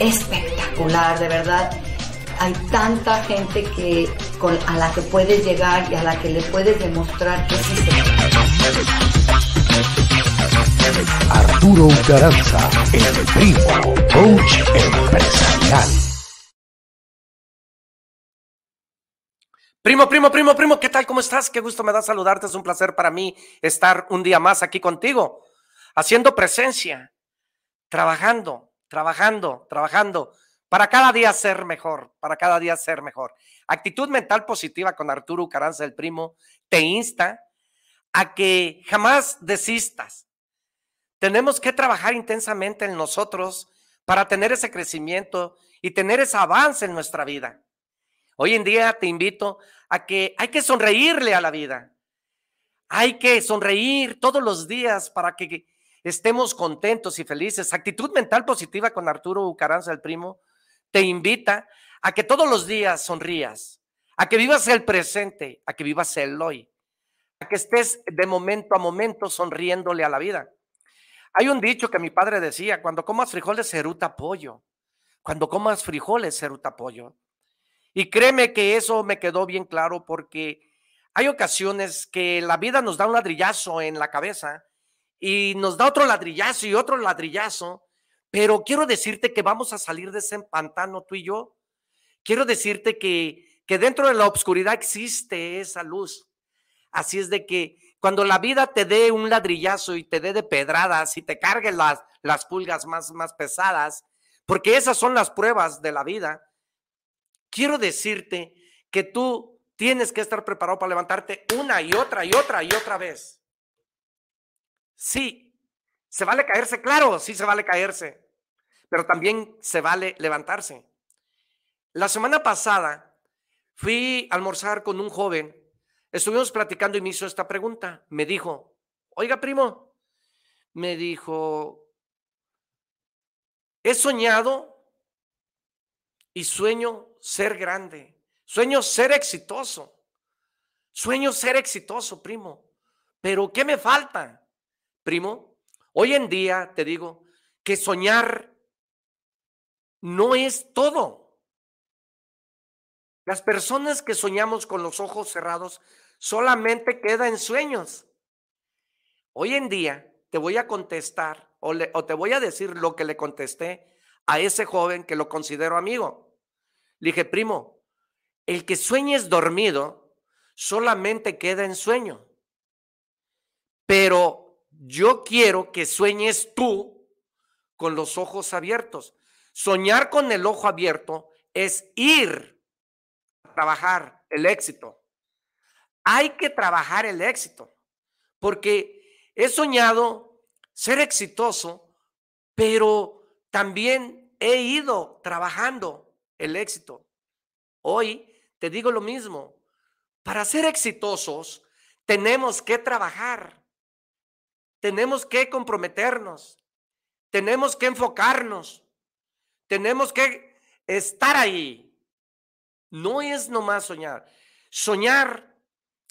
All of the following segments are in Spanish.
espectacular, de verdad. Hay tanta gente que, a la que puedes llegar y a la que le puedes demostrar que sí Arturo Ucaranza, el primo, coach empresarial. Primo, primo, primo, primo, ¿qué tal? ¿Cómo estás? Qué gusto me da saludarte. Es un placer para mí estar un día más aquí contigo, haciendo presencia, trabajando, trabajando, trabajando, para cada día ser mejor, para cada día ser mejor. Actitud mental positiva con Arturo Caranza, el primo, te insta a que jamás desistas. Tenemos que trabajar intensamente en nosotros para tener ese crecimiento y tener ese avance en nuestra vida. Hoy en día te invito a que hay que sonreírle a la vida. Hay que sonreír todos los días para que estemos contentos y felices. Actitud mental positiva con Arturo Bucaranza, el primo, te invita a que todos los días sonrías, a que vivas el presente, a que vivas el hoy, a que estés de momento a momento sonriéndole a la vida. Hay un dicho que mi padre decía, cuando comas frijoles, eruta pollo. Cuando comas frijoles, eruta pollo. Y créeme que eso me quedó bien claro porque hay ocasiones que la vida nos da un ladrillazo en la cabeza y nos da otro ladrillazo y otro ladrillazo, pero quiero decirte que vamos a salir de ese pantano tú y yo. Quiero decirte que, que dentro de la oscuridad existe esa luz. Así es de que cuando la vida te dé un ladrillazo y te dé de pedradas y te cargue las, las pulgas más, más pesadas, porque esas son las pruebas de la vida, quiero decirte que tú tienes que estar preparado para levantarte una y otra y otra y otra vez. Sí, se vale caerse, claro, sí se vale caerse, pero también se vale levantarse. La semana pasada fui a almorzar con un joven, estuvimos platicando y me hizo esta pregunta. Me dijo, oiga primo, me dijo, he soñado y sueño ser grande, sueño ser exitoso, sueño ser exitoso, primo, pero ¿qué me falta? primo, hoy en día te digo que soñar no es todo. Las personas que soñamos con los ojos cerrados solamente queda en sueños. Hoy en día te voy a contestar o, o te voy a decir lo que le contesté a ese joven que lo considero amigo. Le dije, primo, el que sueñes dormido solamente queda en sueño. Pero yo quiero que sueñes tú con los ojos abiertos. Soñar con el ojo abierto es ir a trabajar el éxito. Hay que trabajar el éxito, porque he soñado ser exitoso, pero también he ido trabajando el éxito. Hoy te digo lo mismo, para ser exitosos tenemos que trabajar tenemos que comprometernos, tenemos que enfocarnos, tenemos que estar ahí. No es nomás soñar. Soñar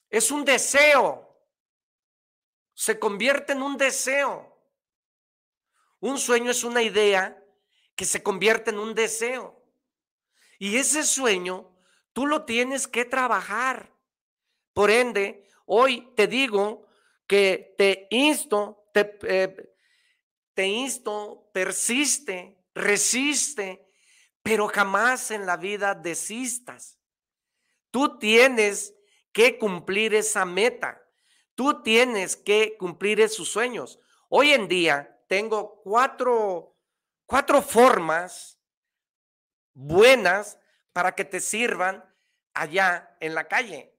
es un deseo. Se convierte en un deseo. Un sueño es una idea que se convierte en un deseo. Y ese sueño tú lo tienes que trabajar. Por ende, hoy te digo que te insto, eh, te, insto, persiste, resiste, pero jamás en la vida desistas. Tú tienes que cumplir esa meta. Tú tienes que cumplir esos sueños. Hoy en día tengo cuatro, cuatro formas buenas para que te sirvan allá en la calle,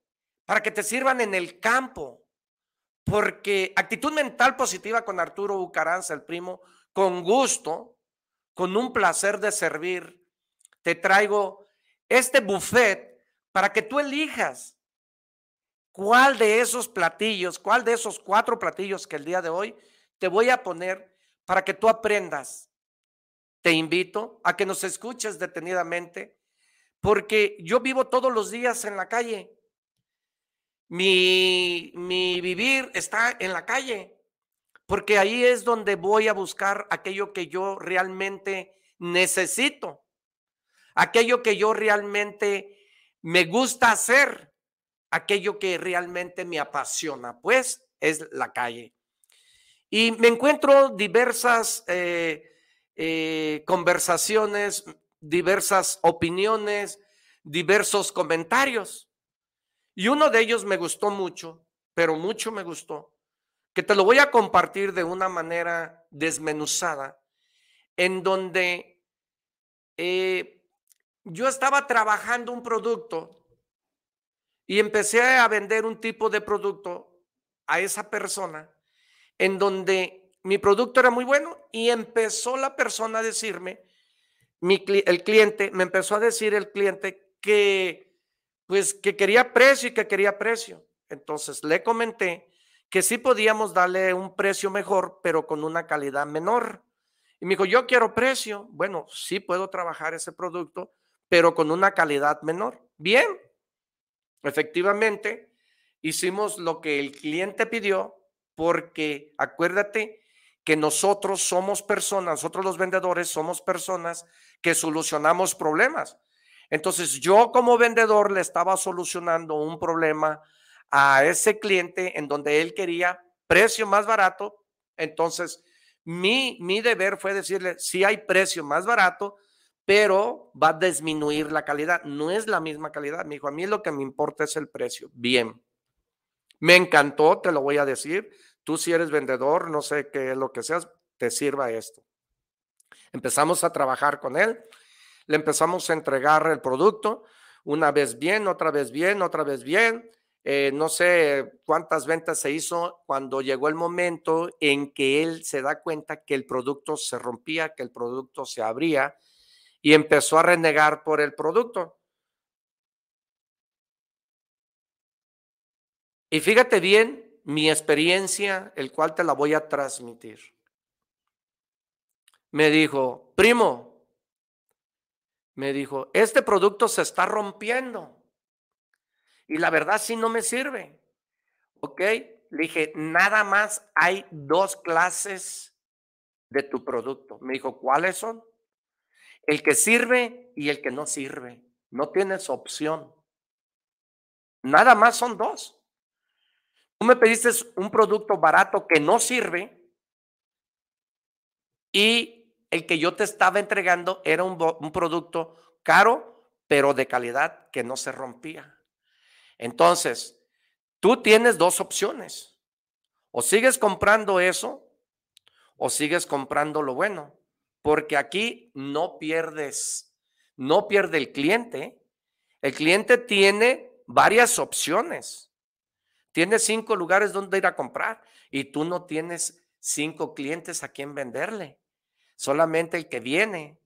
para que te sirvan en el campo, porque actitud mental positiva con Arturo Bucaranza, el primo, con gusto, con un placer de servir, te traigo este buffet para que tú elijas cuál de esos platillos, cuál de esos cuatro platillos que el día de hoy te voy a poner para que tú aprendas. Te invito a que nos escuches detenidamente, porque yo vivo todos los días en la calle mi, vivir está en la calle, porque ahí es donde voy a buscar aquello que yo realmente necesito, aquello que yo realmente me gusta hacer, aquello que realmente me apasiona, pues es la calle. Y me encuentro diversas eh, eh, conversaciones, diversas opiniones, diversos comentarios. Y uno de ellos me gustó mucho, pero mucho me gustó, que te lo voy a compartir de una manera desmenuzada, en donde eh, yo estaba trabajando un producto y empecé a vender un tipo de producto a esa persona, en donde mi producto era muy bueno y empezó la persona a decirme, mi, el cliente, me empezó a decir el cliente que pues que quería precio y que quería precio. Entonces le comenté que sí podíamos darle un precio mejor, pero con una calidad menor. Y me dijo, yo quiero precio. Bueno, sí puedo trabajar ese producto, pero con una calidad menor. Bien, efectivamente, hicimos lo que el cliente pidió, porque acuérdate que nosotros somos personas, nosotros los vendedores somos personas que solucionamos problemas. Entonces yo como vendedor le estaba solucionando un problema a ese cliente en donde él quería precio más barato. Entonces mi, mi deber fue decirle, si hay precio más barato, pero va a disminuir la calidad. No es la misma calidad. Me dijo, a mí lo que me importa es el precio. Bien. Me encantó, te lo voy a decir. Tú si eres vendedor, no sé qué lo que seas, te sirva esto. Empezamos a trabajar con él le empezamos a entregar el producto, una vez bien, otra vez bien, otra vez bien. Eh, no sé cuántas ventas se hizo cuando llegó el momento en que él se da cuenta que el producto se rompía, que el producto se abría y empezó a renegar por el producto. Y fíjate bien mi experiencia, el cual te la voy a transmitir. Me dijo, primo, me dijo, este producto se está rompiendo. Y la verdad sí no me sirve. ¿Ok? Le dije, nada más hay dos clases de tu producto. Me dijo, ¿cuáles son? El que sirve y el que no sirve. No tienes opción. Nada más son dos. Tú me pediste un producto barato que no sirve y el que yo te estaba entregando era un, producto caro, pero de calidad que no se rompía. Entonces, tú tienes dos opciones. O sigues comprando eso o sigues comprando lo bueno, porque aquí no pierdes, no pierde el cliente. El cliente tiene varias opciones. Tiene cinco lugares donde ir a comprar y tú no tienes cinco clientes a quien venderle. Solamente el que viene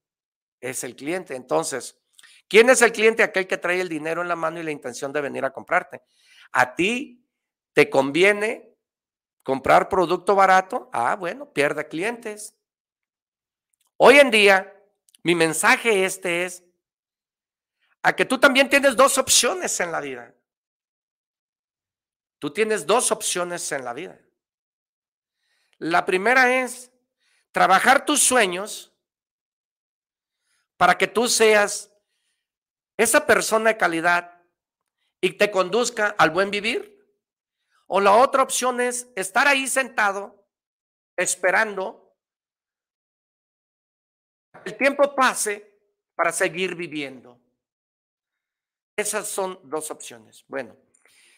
es el cliente. Entonces, ¿quién es el cliente? Aquel que trae el dinero en la mano y la intención de venir a comprarte. A ti te conviene comprar producto barato. Ah, bueno, pierde clientes. Hoy en día, mi mensaje este es a que tú también tienes dos opciones en la vida. Tú tienes dos opciones en la vida. La primera es trabajar tus sueños para que tú seas esa persona de calidad y te conduzca al buen vivir. O la otra opción es estar ahí sentado esperando el tiempo pase para seguir viviendo. Esas son dos opciones. Bueno,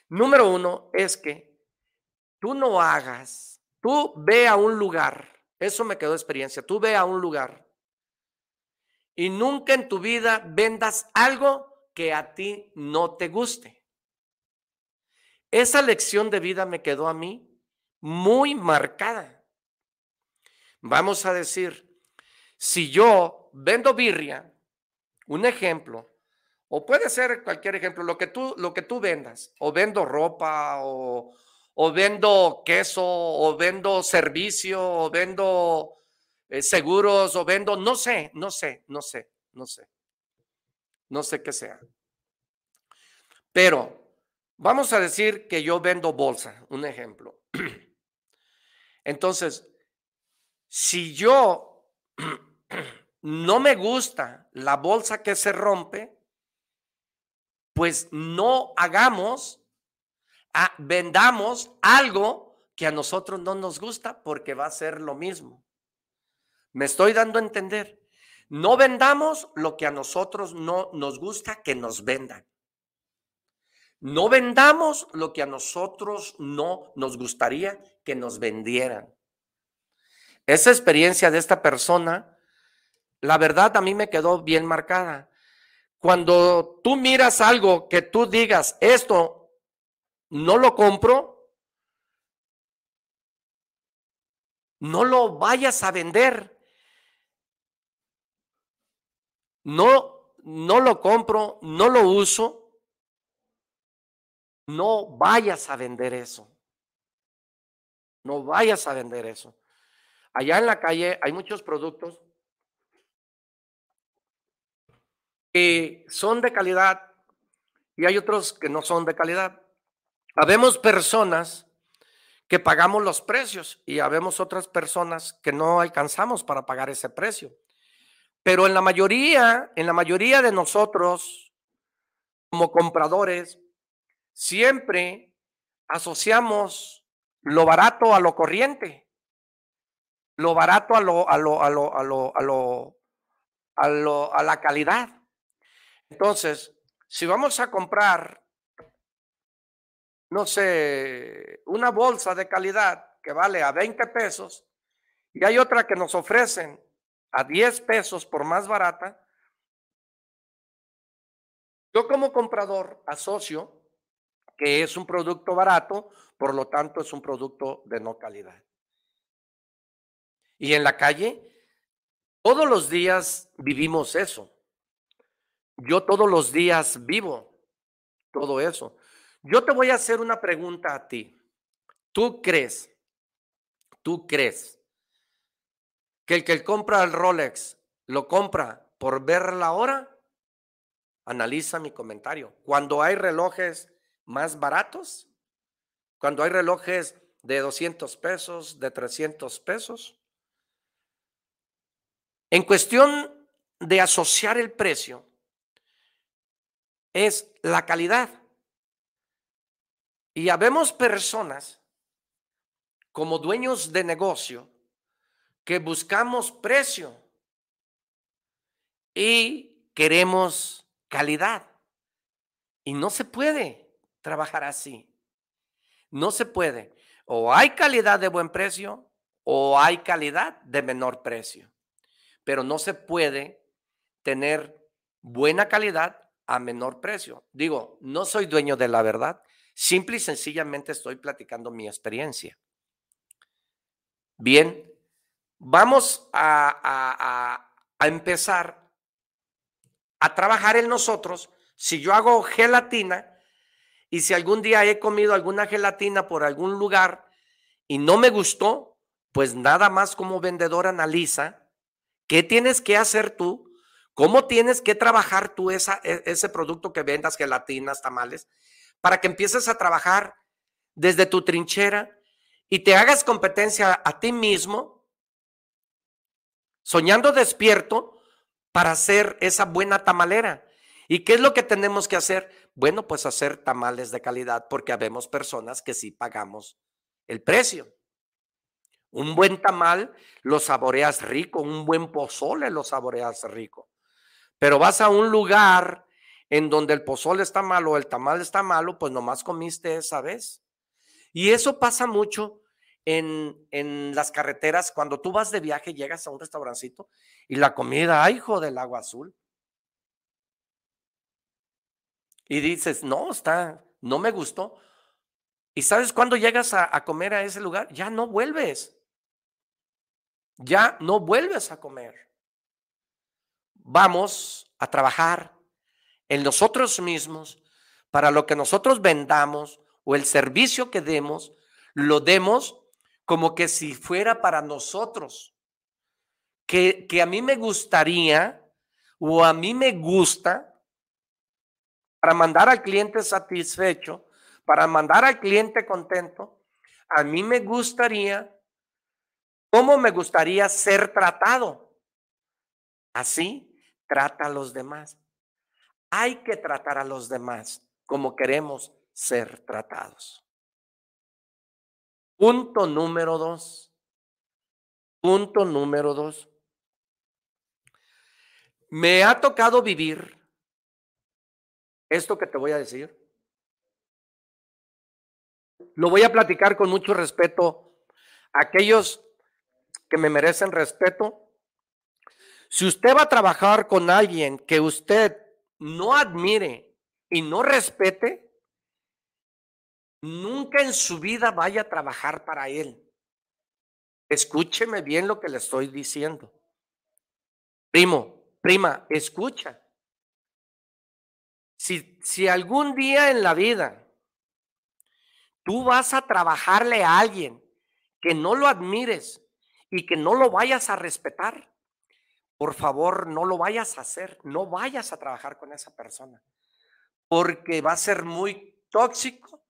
número uno es que tú no hagas, tú ve a un lugar eso me quedó experiencia. Tú ve a un lugar y nunca en tu vida vendas algo que a ti no te guste. Esa lección de vida me quedó a mí muy marcada. Vamos a decir, si yo vendo birria, un ejemplo, o puede ser cualquier ejemplo, lo que tú, lo que tú vendas, o vendo ropa o, o vendo queso, o vendo servicio, o vendo eh, seguros, o vendo, no sé, no sé, no sé, no sé, no sé qué sea. Pero vamos a decir que yo vendo bolsa, un ejemplo. Entonces, si yo no me gusta la bolsa que se rompe, pues no hagamos vendamos algo que a nosotros no nos gusta porque va a ser lo mismo. Me estoy dando a entender. No vendamos lo que a nosotros no nos gusta que nos vendan. No vendamos lo que a nosotros no nos gustaría que nos vendieran. Esa experiencia de esta persona, la verdad a mí me quedó bien marcada. Cuando tú miras algo que tú digas, esto no lo compro, no lo vayas a vender. No, no lo compro, no lo uso. No vayas a vender eso. No vayas a vender eso. Allá en la calle hay muchos productos que son de calidad y hay otros que no son de calidad. Habemos personas que pagamos los precios y habemos otras personas que no alcanzamos para pagar ese precio. Pero en la mayoría, en la mayoría de nosotros como compradores, siempre asociamos lo barato a lo corriente, lo barato a lo a lo a lo a lo a lo a, lo, a la calidad. Entonces, si vamos a comprar no sé, una bolsa de calidad que vale a 20 pesos y hay otra que nos ofrecen a 10 pesos por más barata, yo como comprador asocio que es un producto barato, por lo tanto es un producto de no calidad. Y en la calle, todos los días vivimos eso. Yo todos los días vivo todo eso. Yo te voy a hacer una pregunta a ti. ¿Tú crees, tú crees que el que compra el Rolex lo compra por ver la hora? Analiza mi comentario. Cuando hay relojes más baratos, cuando hay relojes de 200 pesos, de 300 pesos, en cuestión de asociar el precio, es la calidad. Y habemos personas como dueños de negocio que buscamos precio y queremos calidad. Y no se puede trabajar así. No se puede. O hay calidad de buen precio o hay calidad de menor precio. Pero no se puede tener buena calidad a menor precio. Digo, no soy dueño de la verdad, Simple y sencillamente estoy platicando mi experiencia. Bien, vamos a, empezar a trabajar en nosotros. Si yo hago gelatina y si algún día he comido alguna gelatina por algún lugar y no me gustó, pues nada más como vendedor analiza qué tienes que hacer tú, cómo tienes que trabajar tú e, ese producto que vendas, gelatinas, tamales, para que empieces a trabajar desde tu trinchera y te hagas competencia a ti mismo, soñando despierto para hacer esa buena tamalera. ¿Y qué es lo que tenemos que hacer? Bueno, pues hacer tamales de calidad, porque habemos personas que sí pagamos el precio. Un buen tamal lo saboreas rico, un buen pozole lo saboreas rico. Pero vas a un lugar en donde el pozol está malo o el tamal está malo, pues nomás comiste esa vez. Y eso pasa mucho en, en las carreteras. Cuando tú vas de viaje, llegas a un restaurancito y la comida, ¡ay, hijo del agua azul! Y dices, no, está, no me gustó. ¿Y sabes cuándo llegas a, a comer a ese lugar? Ya no vuelves. Ya no vuelves a comer. Vamos a trabajar en nosotros mismos para lo que nosotros vendamos o el servicio que demos, lo demos como que si fuera para nosotros. Que, a mí me gustaría o a mí me gusta para mandar al cliente satisfecho, para mandar al cliente contento, a mí me gustaría, ¿cómo me gustaría ser tratado? Así trata a los demás. Hay que tratar a los demás como queremos ser tratados. Punto número dos. Punto número dos. Me ha tocado vivir esto que te voy a decir. Lo voy a platicar con mucho respeto a aquellos que me merecen respeto. Si usted va a trabajar con alguien que usted no admire y no respete, nunca en su vida vaya a trabajar para él. Escúcheme bien lo que le estoy diciendo. Primo, prima, escucha. Si, si algún día en la vida tú vas a trabajarle a alguien que no lo admires y que no lo vayas a respetar, por favor, no lo vayas a hacer, no vayas a trabajar con esa persona, porque va a ser muy tóxico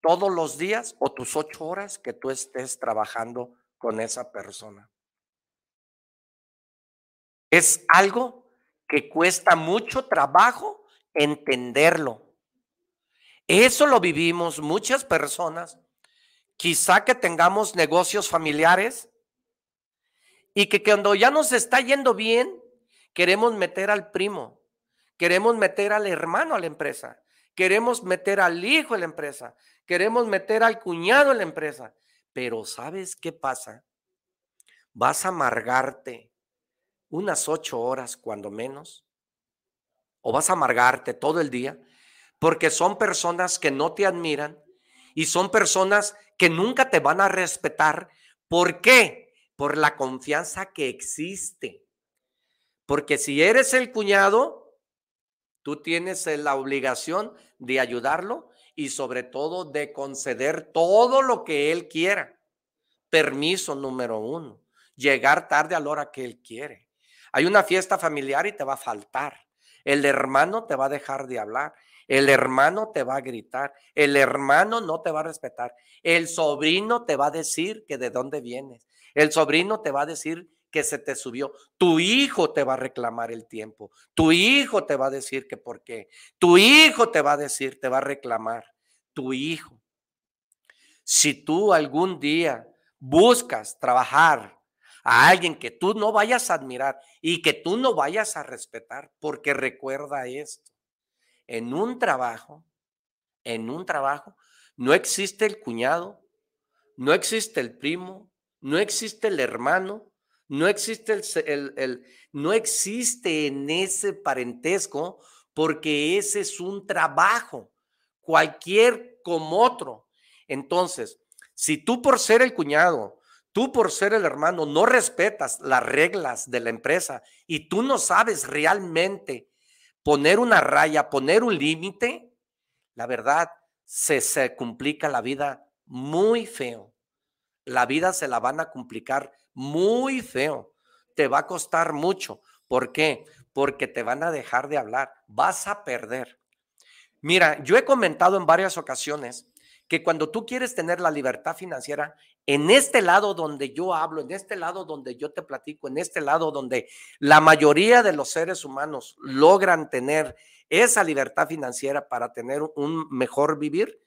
todos los días o tus ocho horas que tú estés trabajando con esa persona. Es algo que cuesta mucho trabajo entenderlo. Eso lo vivimos muchas personas, quizá que tengamos negocios familiares y que cuando ya nos está yendo bien, queremos meter al primo, queremos meter al hermano a la empresa, queremos meter al hijo a la empresa, queremos meter al cuñado a la empresa. Pero ¿sabes qué pasa? Vas a amargarte unas ocho horas cuando menos, o vas a amargarte todo el día, porque son personas que no te admiran y son personas que nunca te van a respetar. ¿Por qué? por la confianza que existe. Porque si eres el cuñado, tú tienes eh, la obligación de ayudarlo y sobre todo de conceder todo lo que él quiera. Permiso número uno, llegar tarde a la hora que él quiere. Hay una fiesta familiar y te va a faltar. El hermano te va a dejar de hablar. El hermano te va a gritar. El hermano no te va a respetar. El sobrino te va a decir que de dónde vienes. El sobrino te va a decir que se te subió. Tu hijo te va a reclamar el tiempo. Tu hijo te va a decir que por qué. Tu hijo te va a decir, te va a reclamar. Tu hijo. Si tú algún día buscas trabajar a alguien que tú no vayas a admirar y que tú no vayas a respetar, porque recuerda esto, en un trabajo, en un trabajo, no existe el cuñado, no existe el primo, no existe el hermano, no existe, el, no existe en ese parentesco porque ese es un trabajo, cualquier como otro. Entonces, si tú por ser el cuñado, tú por ser el hermano, no respetas las reglas de la empresa y tú no sabes realmente poner una raya, poner un límite, la verdad, se, se complica la vida muy feo la vida se la van a complicar muy feo. Te va a costar mucho. ¿Por qué? Porque te van a dejar de hablar. Vas a perder. Mira, yo he comentado en varias ocasiones que cuando tú quieres tener la libertad financiera, en este lado donde yo hablo, en este lado donde yo te platico, en este lado donde la mayoría de los seres humanos logran tener esa libertad financiera para tener un mejor vivir,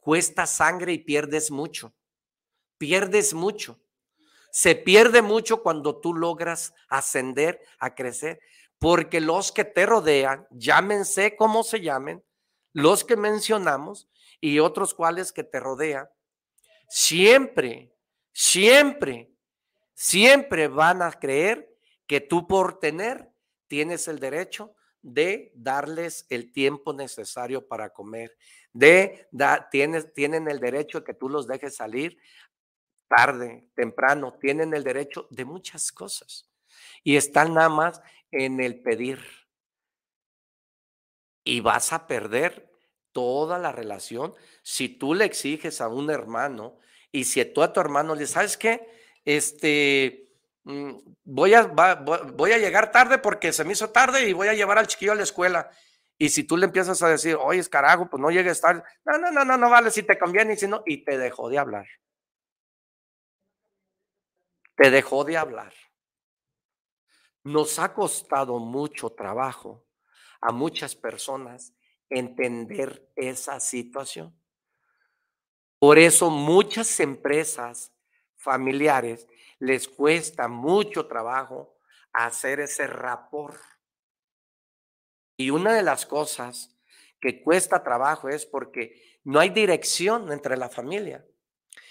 cuesta sangre y pierdes mucho pierdes mucho. Se pierde mucho cuando tú logras ascender, a crecer, porque los que te rodean, llámense como se llamen, los que mencionamos y otros cuales que te rodean, siempre, siempre, siempre van a creer que tú por tener tienes el derecho de darles el tiempo necesario para comer, de da, tienes, tienen el derecho que tú los dejes salir tarde, temprano, tienen el derecho de muchas cosas y están nada más en el pedir. Y vas a perder toda la relación si tú le exiges a un hermano y si tú a tu hermano le sabes que este, mm, voy a, voy a llegar tarde porque se me hizo tarde y voy a llevar al chiquillo a la escuela. Y si tú le empiezas a decir, oye, carajo, pues no llegues tarde, no, no, no, no, no vale, si te conviene y si no, y te dejó de hablar te dejó de hablar. Nos ha costado mucho trabajo a muchas personas entender esa situación. Por eso muchas empresas familiares les cuesta mucho trabajo hacer ese rapor. Y una de las cosas que cuesta trabajo es porque no hay dirección entre la familia.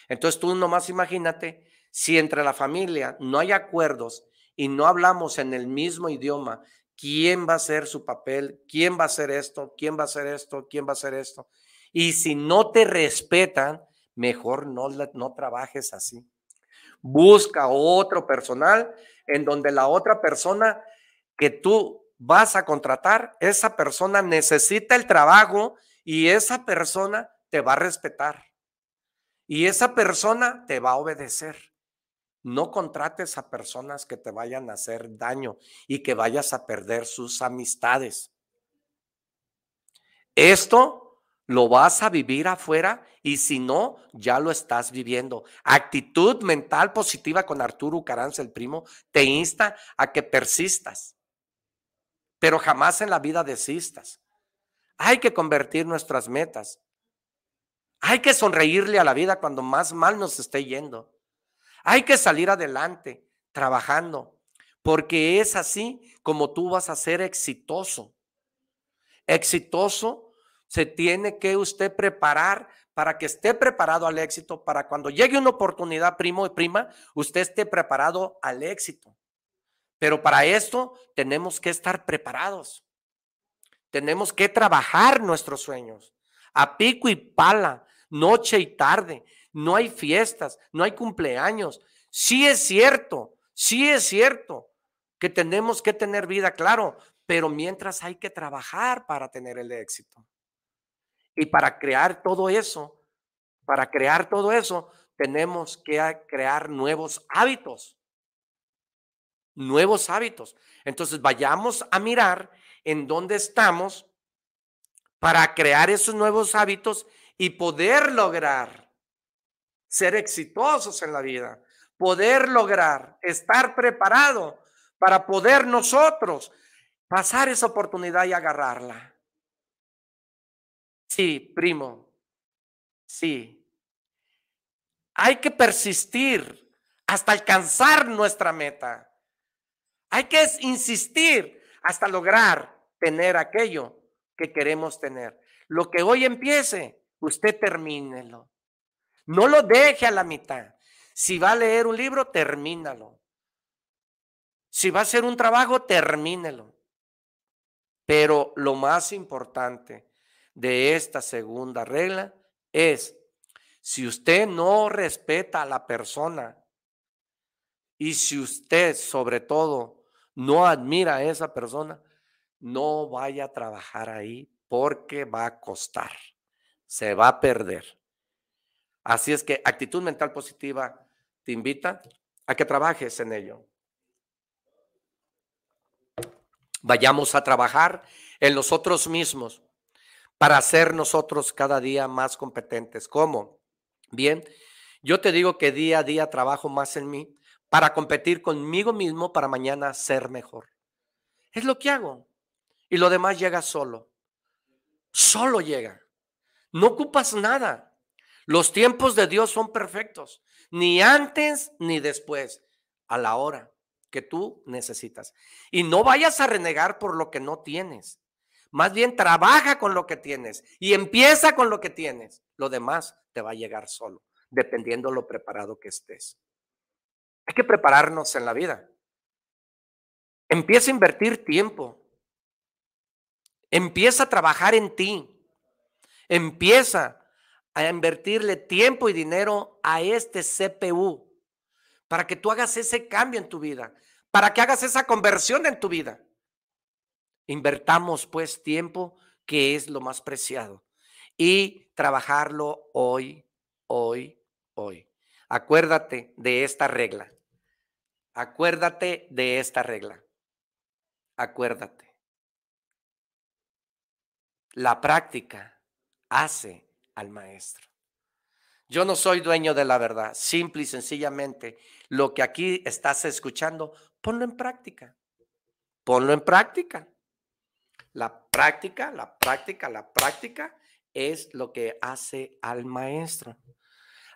Entonces tú nomás imagínate si entre la familia no hay acuerdos y no hablamos en el mismo idioma, ¿quién va a ser su papel? ¿Quién va a hacer esto? ¿Quién va a hacer esto? ¿Quién va a hacer esto? Y si no te respetan, mejor no, no trabajes así. Busca otro personal en donde la otra persona que tú vas a contratar, esa persona necesita el trabajo y esa persona te va a respetar. Y esa persona te va a obedecer. No contrates a personas que te vayan a hacer daño y que vayas a perder sus amistades. Esto lo vas a vivir afuera y si no, ya lo estás viviendo. Actitud mental positiva con Arturo Caranza, el primo, te insta a que persistas, pero jamás en la vida desistas. Hay que convertir nuestras metas. Hay que sonreírle a la vida cuando más mal nos esté yendo. Hay que salir adelante trabajando, porque es así como tú vas a ser exitoso. Exitoso se tiene que usted preparar para que esté preparado al éxito, para cuando llegue una oportunidad, primo y prima, usted esté preparado al éxito. Pero para esto tenemos que estar preparados. Tenemos que trabajar nuestros sueños a pico y pala, noche y tarde, no hay fiestas, no hay cumpleaños. Sí es cierto, sí es cierto que tenemos que tener vida, claro, pero mientras hay que trabajar para tener el éxito. Y para crear todo eso, para crear todo eso, tenemos que crear nuevos hábitos. Nuevos hábitos. Entonces vayamos a mirar en dónde estamos para crear esos nuevos hábitos y poder lograr ser exitosos en la vida, poder lograr, estar preparado para poder nosotros pasar esa oportunidad y agarrarla. Sí, primo, sí. Hay que persistir hasta alcanzar nuestra meta. Hay que insistir hasta lograr tener aquello que queremos tener. Lo que hoy empiece, usted termínelo. No lo deje a la mitad. Si va a leer un libro, termínalo. Si va a hacer un trabajo, termínelo. Pero lo más importante de esta segunda regla es, si usted no respeta a la persona y si usted sobre todo no admira a esa persona, no vaya a trabajar ahí porque va a costar, se va a perder. Así es que actitud mental positiva te invita a que trabajes en ello. Vayamos a trabajar en nosotros mismos para ser nosotros cada día más competentes. ¿Cómo? Bien, yo te digo que día a día trabajo más en mí para competir conmigo mismo para mañana ser mejor. Es lo que hago. Y lo demás llega solo. Solo llega. No ocupas nada. Los tiempos de Dios son perfectos, ni antes ni después, a la hora que tú necesitas. Y no vayas a renegar por lo que no tienes. Más bien trabaja con lo que tienes y empieza con lo que tienes. Lo demás te va a llegar solo, dependiendo lo preparado que estés. Hay que prepararnos en la vida. Empieza a invertir tiempo. Empieza a trabajar en ti. Empieza a invertirle tiempo y dinero a este CPU para que tú hagas ese cambio en tu vida, para que hagas esa conversión en tu vida. Invertamos pues tiempo, que es lo más preciado, y trabajarlo hoy, hoy, hoy. Acuérdate de esta regla. Acuérdate de esta regla. Acuérdate. La práctica hace al maestro. Yo no soy dueño de la verdad. Simple y sencillamente, lo que aquí estás escuchando, ponlo en práctica. Ponlo en práctica. La práctica, la práctica, la práctica es lo que hace al maestro.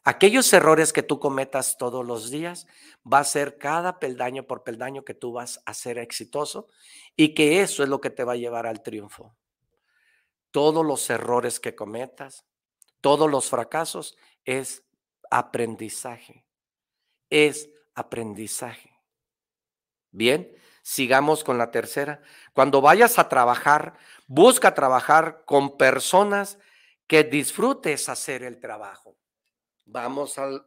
Aquellos errores que tú cometas todos los días va a ser cada peldaño por peldaño que tú vas a ser exitoso y que eso es lo que te va a llevar al triunfo. Todos los errores que cometas, todos los fracasos es aprendizaje. Es aprendizaje. Bien, sigamos con la tercera. Cuando vayas a trabajar, busca trabajar con personas que disfrutes hacer el trabajo. Vamos al,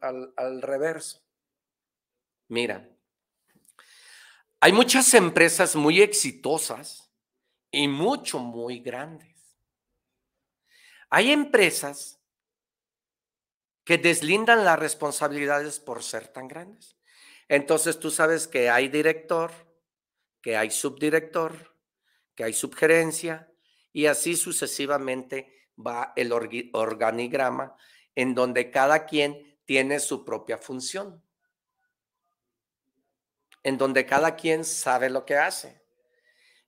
reverso. Mira, hay muchas empresas muy exitosas y mucho, muy grandes. Hay empresas que deslindan las responsabilidades por ser tan grandes. Entonces tú sabes que hay director, que hay subdirector, que hay subgerencia y así sucesivamente va el organigrama en donde cada quien tiene su propia función, en donde cada quien sabe lo que hace.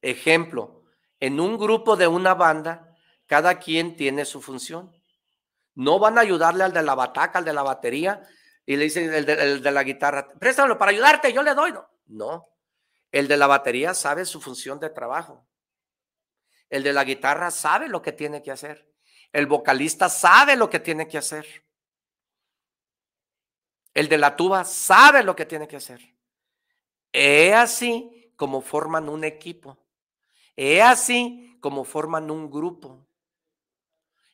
Ejemplo, en un grupo de una banda, cada quien tiene su función. No van a ayudarle al de la bataca, al de la batería, y le dicen el de, la guitarra, préstamelo para ayudarte, yo le doy. No. no, el de la batería sabe su función de trabajo. El de la guitarra sabe lo que tiene que hacer. El vocalista sabe lo que tiene que hacer. El de la tuba sabe lo que tiene que hacer. Es así como forman un equipo. Es así como forman un grupo.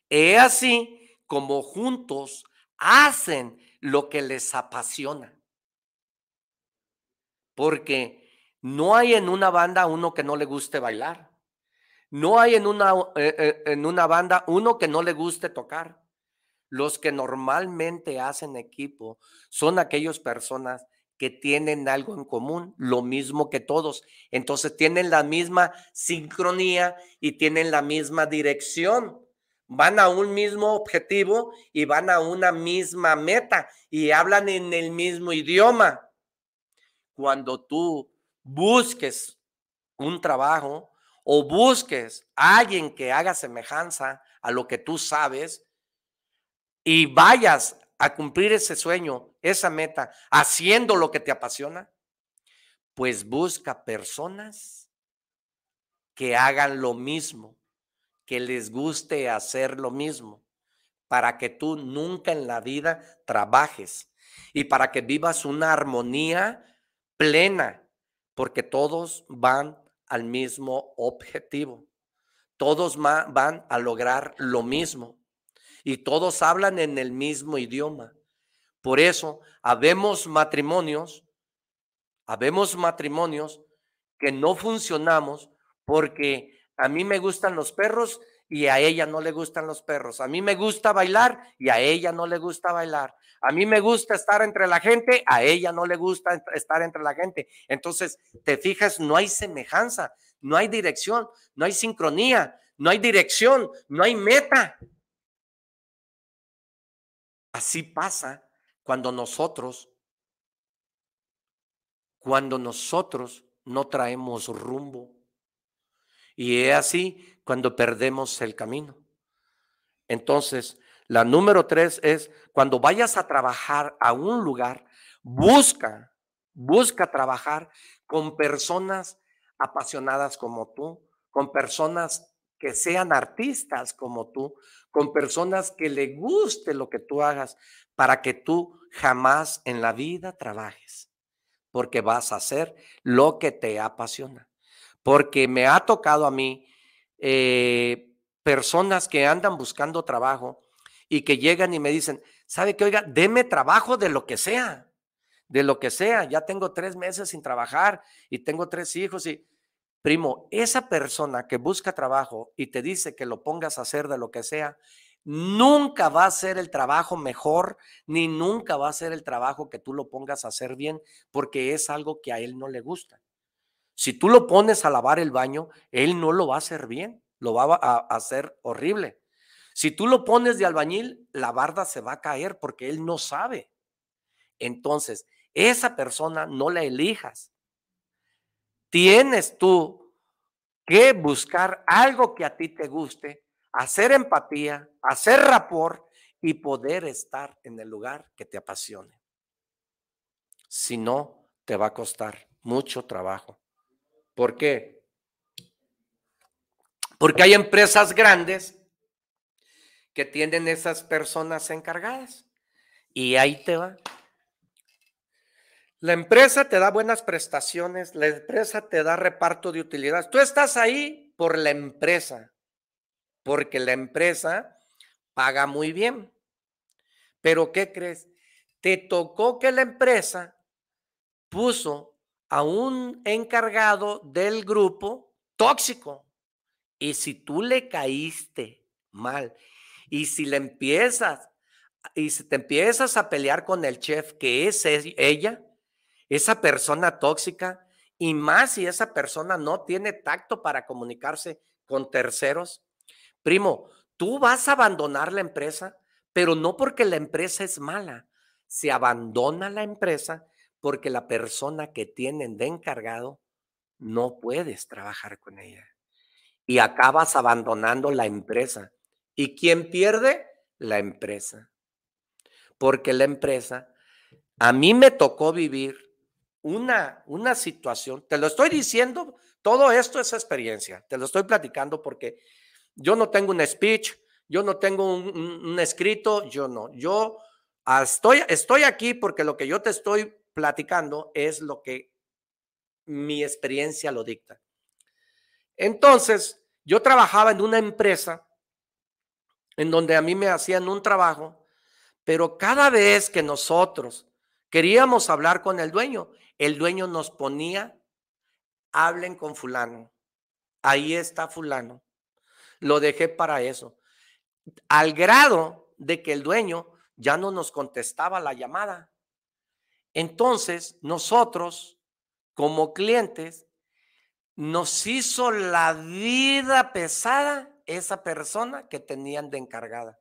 Es así como juntos hacen lo que les apasiona. Porque no hay en una banda uno que no le guste bailar. No hay en una, eh, eh, en una banda uno que no le guste tocar. Los que normalmente hacen equipo son aquellas personas que tienen algo en común, lo mismo que todos. Entonces tienen la misma sincronía y tienen la misma dirección van a un mismo objetivo y van a una misma meta y hablan en el mismo idioma. Cuando tú busques un trabajo o busques a alguien que haga semejanza a lo que tú sabes y vayas a cumplir ese sueño, esa meta, haciendo lo que te apasiona, pues busca personas que hagan lo mismo que les guste hacer lo mismo, para que tú nunca en la vida trabajes y para que vivas una armonía plena, porque todos van al mismo objetivo, todos van a lograr lo mismo y todos hablan en el mismo idioma. Por eso, habemos matrimonios, habemos matrimonios que no funcionamos porque a mí me gustan los perros y a ella no le gustan los perros. A mí me gusta bailar y a ella no le gusta bailar. A mí me gusta estar entre la gente, a ella no le gusta estar entre la gente. Entonces, te fijas, no hay semejanza, no hay dirección, no hay sincronía, no hay dirección, no hay meta. Así pasa cuando nosotros, cuando nosotros no traemos rumbo. Y es así cuando perdemos el camino. Entonces, la número tres es cuando vayas a trabajar a un lugar, busca, busca trabajar con personas apasionadas como tú, con personas que sean artistas como tú, con personas que le guste lo que tú hagas, para que tú jamás en la vida trabajes, porque vas a hacer lo que te apasiona porque me ha tocado a mí eh, personas que andan buscando trabajo y que llegan y me dicen, ¿sabe qué? Oiga, deme trabajo de lo que sea, de lo que sea. Ya tengo tres meses sin trabajar y tengo tres hijos y... Primo, esa persona que busca trabajo y te dice que lo pongas a hacer de lo que sea, nunca va a ser el trabajo mejor, ni nunca va a ser el trabajo que tú lo pongas a hacer bien, porque es algo que a él no le gusta. Si tú lo pones a lavar el baño, él no lo va a hacer bien, lo va a hacer horrible. Si tú lo pones de albañil, la barda se va a caer porque él no sabe. Entonces, esa persona no la elijas. Tienes tú que buscar algo que a ti te guste, hacer empatía, hacer rapor y poder estar en el lugar que te apasione. Si no, te va a costar mucho trabajo. ¿Por qué? Porque hay empresas grandes que tienen esas personas encargadas. Y ahí te va. La empresa te da buenas prestaciones, la empresa te da reparto de utilidades. Tú estás ahí por la empresa, porque la empresa paga muy bien. Pero ¿qué crees? Te tocó que la empresa puso a un encargado del grupo tóxico. Y si tú le caíste mal y si le empiezas y si te empiezas a pelear con el chef que es ella, esa persona tóxica, y más si esa persona no tiene tacto para comunicarse con terceros, primo, tú vas a abandonar la empresa, pero no porque la empresa es mala, se abandona la empresa porque la persona que tienen de encargado no puedes trabajar con ella. Y acabas abandonando la empresa. ¿Y quién pierde? La empresa. Porque la empresa, a mí me tocó vivir una, una situación, te lo estoy diciendo, todo esto es experiencia, te lo estoy platicando porque yo no tengo un speech, yo no tengo un, un escrito, yo no, yo ah, estoy, estoy aquí porque lo que yo te estoy platicando es lo que mi experiencia lo dicta. Entonces, yo trabajaba en una empresa en donde a mí me hacían un trabajo, pero cada vez que nosotros queríamos hablar con el dueño, el dueño nos ponía, hablen con fulano, ahí está fulano. Lo dejé para eso, al grado de que el dueño ya no nos contestaba la llamada entonces, nosotros, como clientes, nos hizo la vida pesada esa persona que tenían de encargada.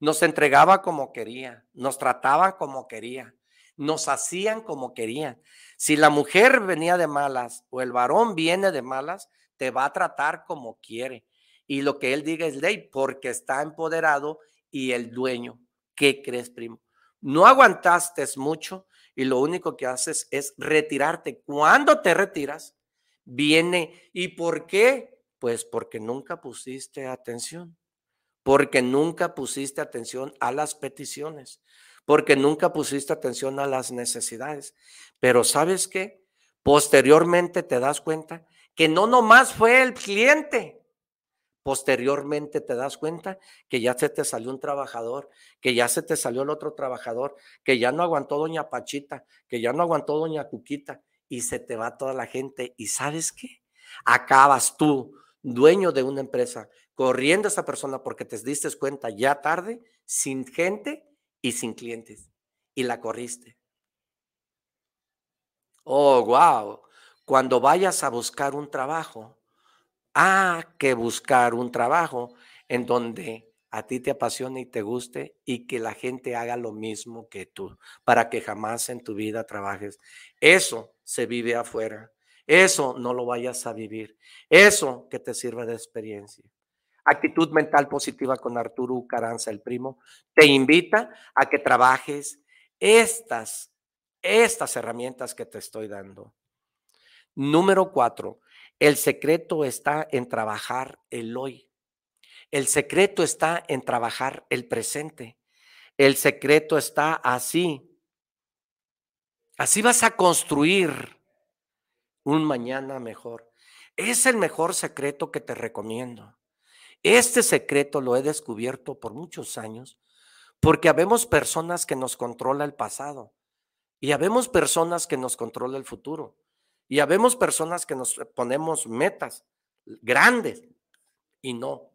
Nos entregaba como quería, nos trataba como quería, nos hacían como querían. Si la mujer venía de malas o el varón viene de malas, te va a tratar como quiere. Y lo que él diga es ley porque está empoderado y el dueño. ¿Qué crees, primo? No aguantaste mucho, y lo único que haces es retirarte. Cuando te retiras, viene. ¿Y por qué? Pues porque nunca pusiste atención, porque nunca pusiste atención a las peticiones, porque nunca pusiste atención a las necesidades. Pero ¿sabes qué? Posteriormente te das cuenta que no nomás fue el cliente, Posteriormente te das cuenta que ya se te salió un trabajador, que ya se te salió el otro trabajador, que ya no aguantó doña Pachita, que ya no aguantó doña Cuquita y se te va toda la gente. ¿Y sabes qué? Acabas tú, dueño de una empresa, corriendo a esa persona porque te diste cuenta ya tarde, sin gente y sin clientes. Y la corriste. Oh, wow. Cuando vayas a buscar un trabajo, a que buscar un trabajo en donde a ti te apasione y te guste y que la gente haga lo mismo que tú, para que jamás en tu vida trabajes. Eso se vive afuera. Eso no lo vayas a vivir. Eso que te sirva de experiencia. Actitud mental positiva con Arturo Caranza el primo, te invita a que trabajes estas, estas herramientas que te estoy dando. Número cuatro, el secreto está en trabajar el hoy. El secreto está en trabajar el presente. El secreto está así. Así vas a construir un mañana mejor. Es el mejor secreto que te recomiendo. Este secreto lo he descubierto por muchos años porque habemos personas que nos controla el pasado y habemos personas que nos controla el futuro. Y habemos personas que nos ponemos metas grandes y no.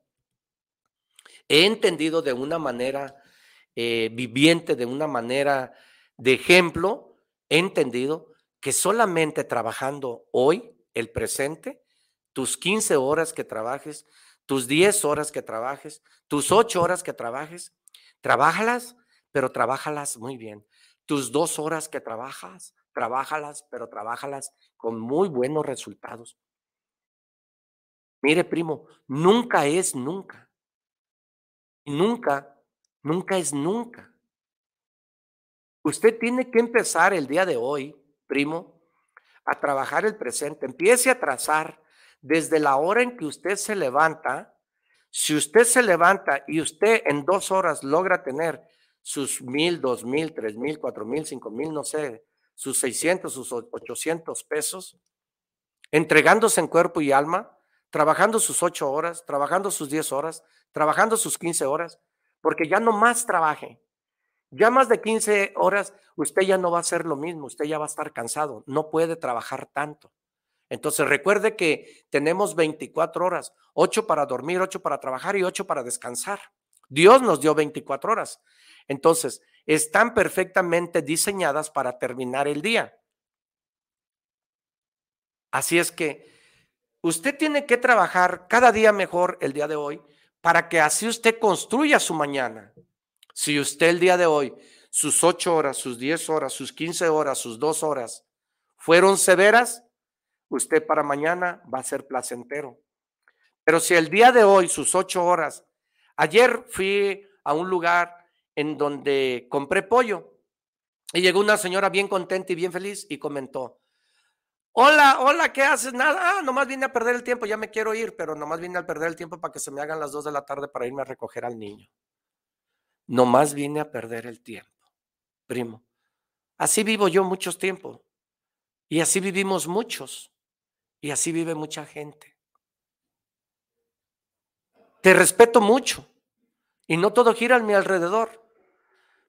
He entendido de una manera eh, viviente, de una manera de ejemplo, he entendido que solamente trabajando hoy, el presente, tus 15 horas que trabajes, tus 10 horas que trabajes, tus 8 horas que trabajes, trabájalas, pero trabajalas muy bien. Tus 2 horas que trabajas, Trabájalas, pero trabájalas con muy buenos resultados. Mire, primo, nunca es nunca. nunca, nunca es nunca. Usted tiene que empezar el día de hoy, primo, a trabajar el presente. Empiece a trazar desde la hora en que usted se levanta. Si usted se levanta y usted en dos horas logra tener sus mil, dos mil, tres mil, cuatro mil, cinco mil, no sé, sus 600, sus 800 pesos, entregándose en cuerpo y alma, trabajando sus 8 horas, trabajando sus 10 horas, trabajando sus 15 horas, porque ya no más trabaje. Ya más de 15 horas, usted ya no va a hacer lo mismo, usted ya va a estar cansado, no puede trabajar tanto. Entonces recuerde que tenemos 24 horas, 8 para dormir, 8 para trabajar y 8 para descansar. Dios nos dio 24 horas. Entonces, están perfectamente diseñadas para terminar el día. Así es que usted tiene que trabajar cada día mejor el día de hoy para que así usted construya su mañana. Si usted el día de hoy, sus ocho horas, sus diez horas, sus 15 horas, sus dos horas fueron severas, usted para mañana va a ser placentero. Pero si el día de hoy, sus ocho horas, ayer fui a un lugar en donde compré pollo. Y llegó una señora bien contenta y bien feliz y comentó, hola, hola, ¿qué haces? Nada, ah, nomás vine a perder el tiempo, ya me quiero ir, pero nomás vine a perder el tiempo para que se me hagan las dos de la tarde para irme a recoger al niño. Nomás vine a perder el tiempo, primo. Así vivo yo muchos tiempos y así vivimos muchos y así vive mucha gente. Te respeto mucho y no todo gira a mi alrededor.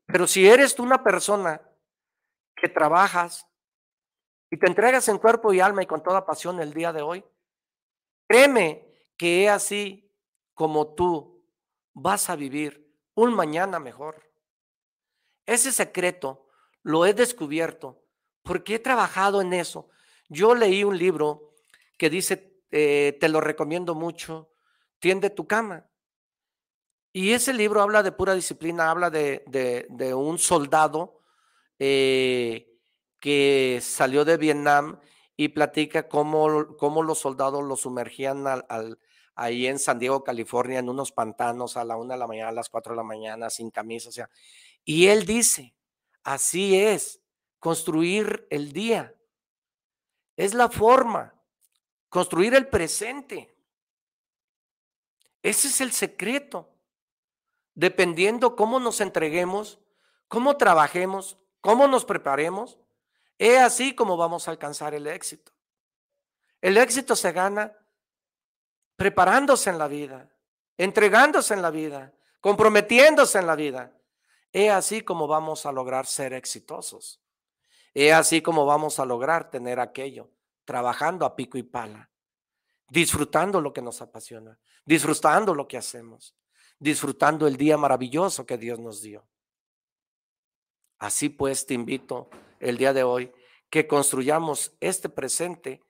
Pero si eres tú una persona que trabajas y te entregas en cuerpo y alma y con toda pasión el día de hoy, créeme que es así como tú vas a vivir un mañana mejor. Ese secreto lo he descubierto porque he trabajado en eso. Yo leí un libro que dice, eh, te lo recomiendo mucho, tiende tu cama. Y ese libro habla de pura disciplina, habla de, un soldado eh, que salió de Vietnam y platica cómo, los soldados lo sumergían al, ahí en San Diego, California, en unos pantanos a la una de la mañana, a las cuatro de la mañana, sin camisa. O sea, y él dice, así es, construir el día. Es la forma, construir el presente. Ese es el secreto dependiendo cómo nos entreguemos, cómo trabajemos, cómo nos preparemos, es así como vamos a alcanzar el éxito. El éxito se gana preparándose en la vida, entregándose en la vida, comprometiéndose en la vida. Es así como vamos a lograr ser exitosos. Es así como vamos a lograr tener aquello, trabajando a pico y pala, disfrutando lo que nos apasiona, disfrutando lo que hacemos, disfrutando el día maravilloso que Dios nos dio. Así pues, te invito el día de hoy que construyamos este presente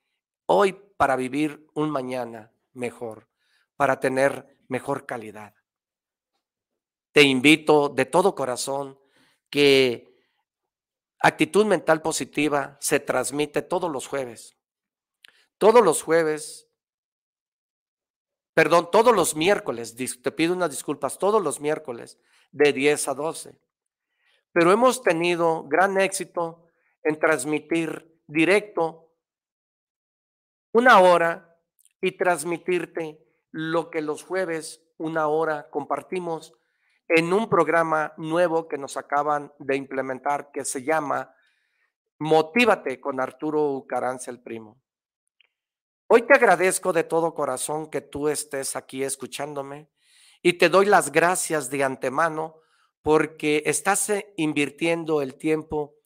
hoy para vivir un mañana mejor, para tener mejor calidad. Te invito de todo corazón que actitud mental positiva se transmite todos los jueves. Todos los jueves perdón, todos los miércoles, te pido unas disculpas, todos los miércoles de 10 a 12. Pero hemos tenido gran éxito en transmitir directo una hora y transmitirte lo que los jueves una hora compartimos en un programa nuevo que nos acaban de implementar que se llama Motívate con Arturo Caranza, el Primo. Hoy te agradezco de todo corazón que tú estés aquí escuchándome y te doy las gracias de antemano porque estás eh, invirtiendo el tiempo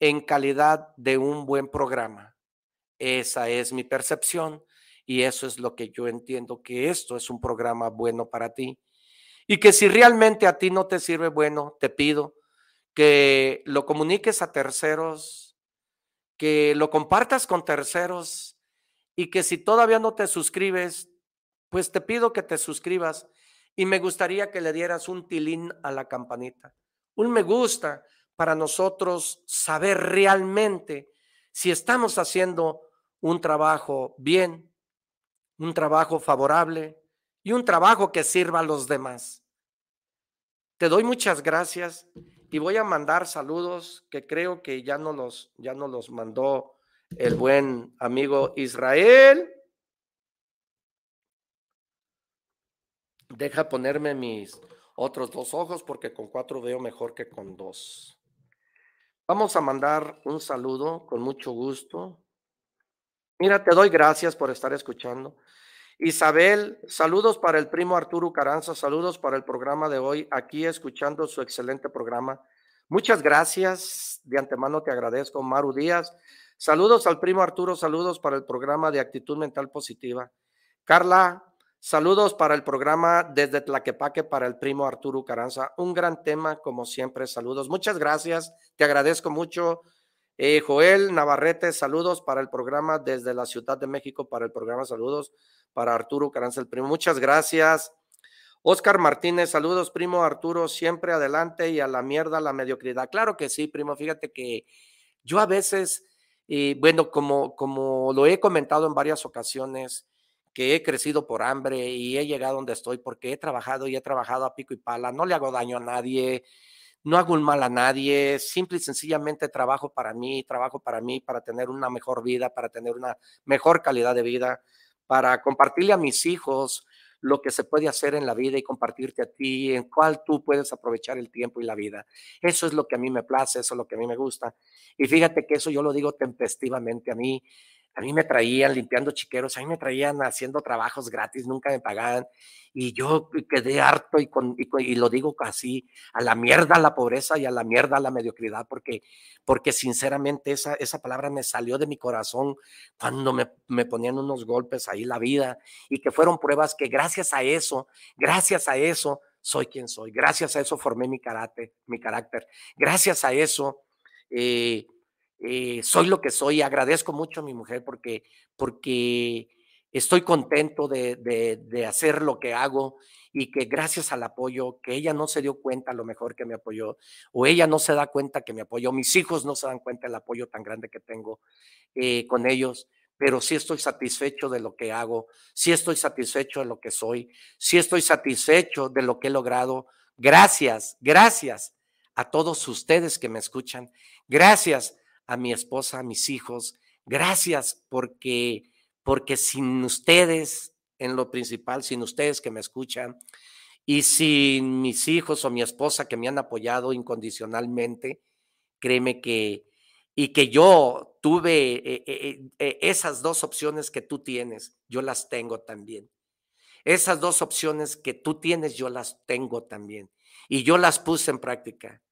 en calidad de un buen programa. Esa es mi percepción y eso es lo que yo entiendo que esto es un programa bueno para ti. Y que si realmente a ti no te sirve bueno, te pido que lo comuniques a terceros, que lo compartas con terceros y que si todavía no te suscribes, pues te pido que te suscribas y me gustaría que le dieras un tilín a la campanita, un me gusta para nosotros saber realmente si estamos haciendo un trabajo bien, un trabajo favorable y un trabajo que sirva a los demás. Te doy muchas gracias y voy a mandar saludos que creo que ya no los, ya no los mandó el buen amigo Israel. Deja ponerme mis otros dos ojos porque con cuatro veo mejor que con dos. Vamos a mandar un saludo con mucho gusto. Mira, te doy gracias por estar escuchando. Isabel, saludos para el primo Arturo Caranza, saludos para el programa de hoy, aquí escuchando su excelente programa. Muchas gracias, de antemano te agradezco, Maru Díaz. Saludos al primo Arturo, saludos para el programa de actitud mental positiva. Carla, saludos para el programa desde Tlaquepaque para el primo Arturo Caranza. Un gran tema, como siempre, saludos. Muchas gracias, te agradezco mucho. Eh, Joel Navarrete, saludos para el programa desde la Ciudad de México, para el programa, saludos para Arturo Caranza, el primo. Muchas gracias. Oscar Martínez, saludos, primo Arturo, siempre adelante y a la mierda la mediocridad. Claro que sí, primo, fíjate que yo a veces y bueno, como, como lo he comentado en varias ocasiones, que he crecido por hambre y he llegado donde estoy porque he trabajado y he trabajado a pico y pala, no le hago daño a nadie, no hago un mal a nadie, simple y sencillamente trabajo para mí, trabajo para mí, para tener una mejor vida, para tener una mejor calidad de vida, para compartirle a mis hijos lo que se puede hacer en la vida y compartirte a ti, en cuál tú puedes aprovechar el tiempo y la vida. Eso es lo que a mí me place, eso es lo que a mí me gusta. Y fíjate que eso yo lo digo tempestivamente a mí a mí me traían limpiando chiqueros, a mí me traían haciendo trabajos gratis, nunca me pagaban. Y yo quedé harto y, con, y, lo digo casi a la mierda la pobreza y a la mierda la mediocridad, porque, porque sinceramente esa, esa palabra me salió de mi corazón cuando me, me ponían unos golpes ahí la vida y que fueron pruebas que gracias a eso, gracias a eso, soy quien soy. Gracias a eso formé mi carácter, mi carácter. Gracias a eso eh, eh, soy lo que soy, agradezco mucho a mi mujer porque, porque estoy contento de, hacer lo que hago y que gracias al apoyo, que ella no se dio cuenta lo mejor que me apoyó, o ella no se da cuenta que me apoyó, mis hijos no se dan cuenta el apoyo tan grande que tengo eh, con ellos, pero sí estoy satisfecho de lo que hago, sí estoy satisfecho de lo que soy, sí estoy satisfecho de lo que he logrado. Gracias, gracias a todos ustedes que me escuchan. Gracias a mi esposa, a mis hijos. Gracias porque, porque sin ustedes, en lo principal, sin ustedes que me escuchan, y sin mis hijos o mi esposa que me han apoyado incondicionalmente, créeme que, y que yo tuve eh, eh, eh, esas dos opciones que tú tienes, yo las tengo también. Esas dos opciones que tú tienes, yo las tengo también. Y yo las puse en práctica.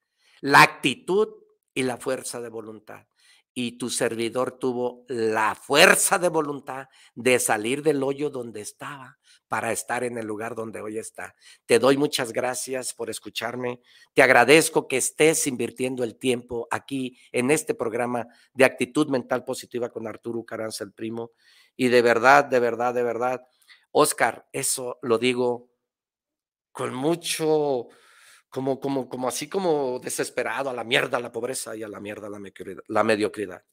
La actitud y la fuerza de voluntad. Y tu servidor tuvo la fuerza de voluntad de salir del hoyo donde estaba para estar en el lugar donde hoy está. Te doy muchas gracias por escucharme. Te agradezco que estés invirtiendo el tiempo aquí en este programa de actitud mental positiva con Arturo Caranza, el primo. Y de verdad, de verdad, de verdad, Oscar, eso lo digo con mucho, como, como, como así como desesperado, a la mierda la pobreza y a la mierda la mediocridad.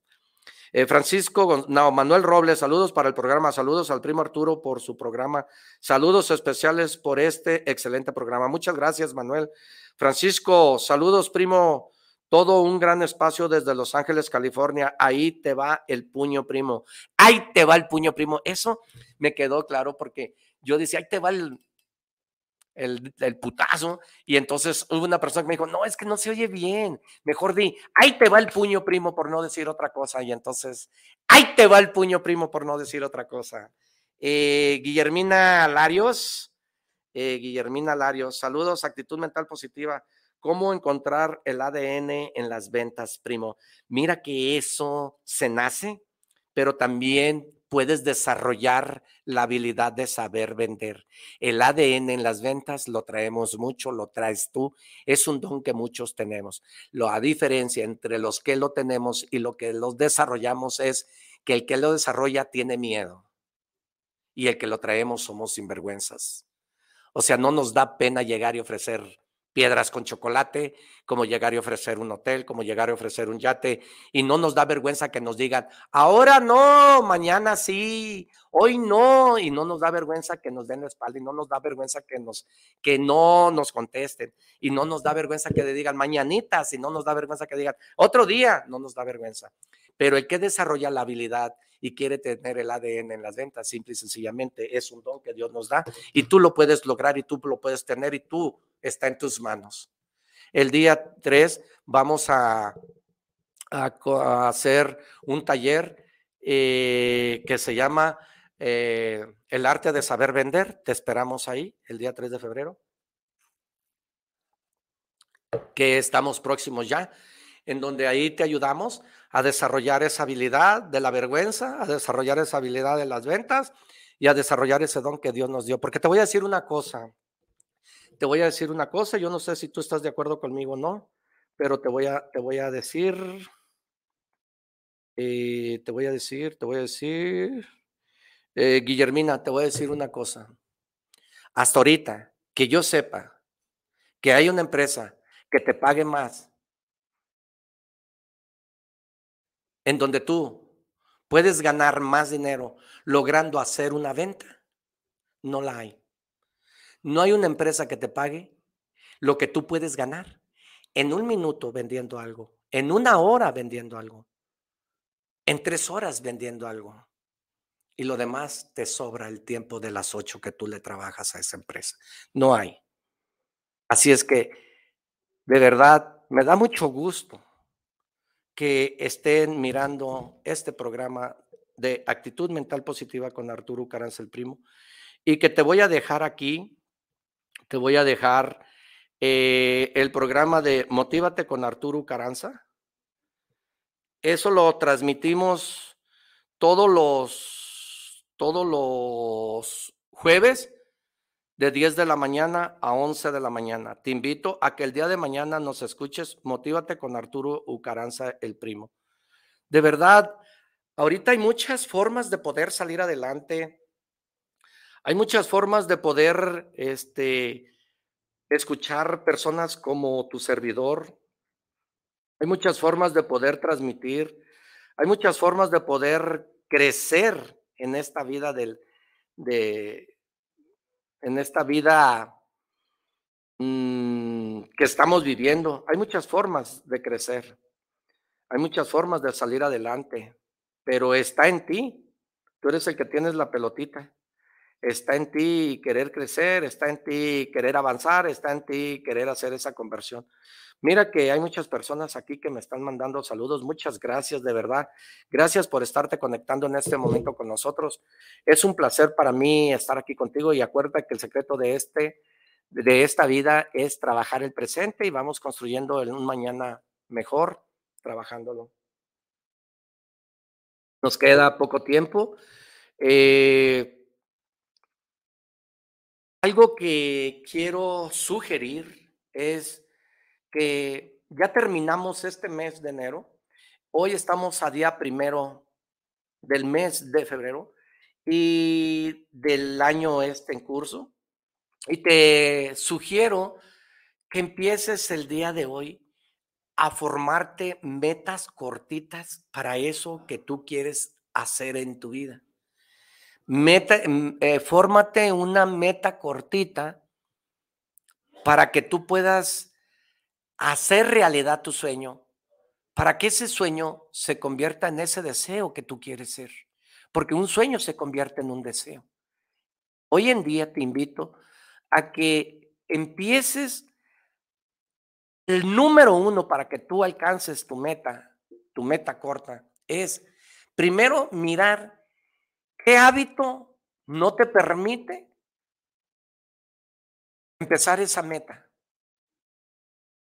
Eh, Francisco, no, Manuel Robles, saludos para el programa, saludos al primo Arturo por su programa, saludos especiales por este excelente programa. Muchas gracias, Manuel. Francisco, saludos, primo. Todo un gran espacio desde Los Ángeles, California. Ahí te va el puño, primo. Ahí te va el puño, primo. Eso me quedó claro porque yo decía, ahí te va el, el, putazo. Y entonces hubo una persona que me dijo, no, es que no se oye bien. Mejor di, ahí te va el puño, primo, por no decir otra cosa. Y entonces, ahí te va el puño, primo, por no decir otra cosa. Eh, Guillermina Larios, eh, Guillermina Larios, saludos, actitud mental positiva. ¿Cómo encontrar el ADN en las ventas, primo? Mira que eso se nace, pero también puedes desarrollar la habilidad de saber vender. El ADN en las ventas lo traemos mucho, lo traes tú, es un don que muchos tenemos. Lo A diferencia entre los que lo tenemos y lo que los desarrollamos es que el que lo desarrolla tiene miedo y el que lo traemos somos sinvergüenzas. O sea, no nos da pena llegar y ofrecer piedras con chocolate, como llegar y ofrecer un hotel, como llegar y ofrecer un yate. Y no nos da vergüenza que nos digan, ahora no, mañana sí, hoy no. Y no nos da vergüenza que nos den la espalda y no nos da vergüenza que, nos, que no nos contesten. Y no nos da vergüenza que le digan mañanitas y no nos da vergüenza que digan otro día. No nos da vergüenza. Pero el que desarrolla la habilidad y quiere tener el ADN en las ventas. Simple y sencillamente es un don que Dios nos da y tú lo puedes lograr y tú lo puedes tener y tú está en tus manos. El día 3 vamos a, hacer un taller eh, que se llama eh, El arte de saber vender. Te esperamos ahí el día 3 de febrero que estamos próximos ya, en donde ahí te ayudamos a desarrollar esa habilidad de la vergüenza, a desarrollar esa habilidad de las ventas y a desarrollar ese don que Dios nos dio. Porque te voy a decir una cosa, te voy a decir una cosa, yo no sé si tú estás de acuerdo conmigo o no, pero te voy a, te voy a decir, eh, te voy a decir, te voy a decir, eh, Guillermina, te voy a decir una cosa. Hasta ahorita, que yo sepa que hay una empresa que te pague más en donde tú puedes ganar más dinero logrando hacer una venta, no la hay. No hay una empresa que te pague lo que tú puedes ganar en un minuto vendiendo algo, en una hora vendiendo algo, en tres horas vendiendo algo. Y lo demás te sobra el tiempo de las ocho que tú le trabajas a esa empresa. No hay. Así es que, de verdad, me da mucho gusto que estén mirando este programa de actitud mental positiva con Arturo Caranza, el primo, y que te voy a dejar aquí, te voy a dejar eh, el programa de Motívate con Arturo Caranza. Eso lo transmitimos todos los, todos los jueves de 10 de la mañana a 11 de la mañana. Te invito a que el día de mañana nos escuches. Motívate con Arturo Ucaranza, el primo. De verdad, ahorita hay muchas formas de poder salir adelante. Hay muchas formas de poder este, escuchar personas como tu servidor. Hay muchas formas de poder transmitir. Hay muchas formas de poder crecer en esta vida del, de, en esta vida mm, que estamos viviendo. Hay muchas formas de crecer, hay muchas formas de salir adelante, pero está en ti. Tú eres el que tienes la pelotita está en ti querer crecer, está en ti querer avanzar, está en ti querer hacer esa conversión. Mira que hay muchas personas aquí que me están mandando saludos. Muchas gracias, de verdad. Gracias por estarte conectando en este momento con nosotros. Es un placer para mí estar aquí contigo y acuerda que el secreto de este de esta vida es trabajar el presente y vamos construyendo un mañana mejor trabajándolo. Nos queda poco tiempo. Eh, algo que quiero sugerir es que ya terminamos este mes de enero. Hoy estamos a día primero del mes de febrero y del año este en curso. Y te sugiero que empieces el día de hoy a formarte metas cortitas para eso que tú quieres hacer en tu vida. Meta, mm, eh, fórmate una meta cortita para que tú puedas hacer realidad tu sueño, para que ese sueño se convierta en ese deseo que tú quieres ser, porque un sueño se convierte en un deseo. Hoy en día te invito a que empieces el número uno para que tú alcances tu meta, tu meta corta, es primero mirar ¿Qué hábito no te permite empezar esa meta?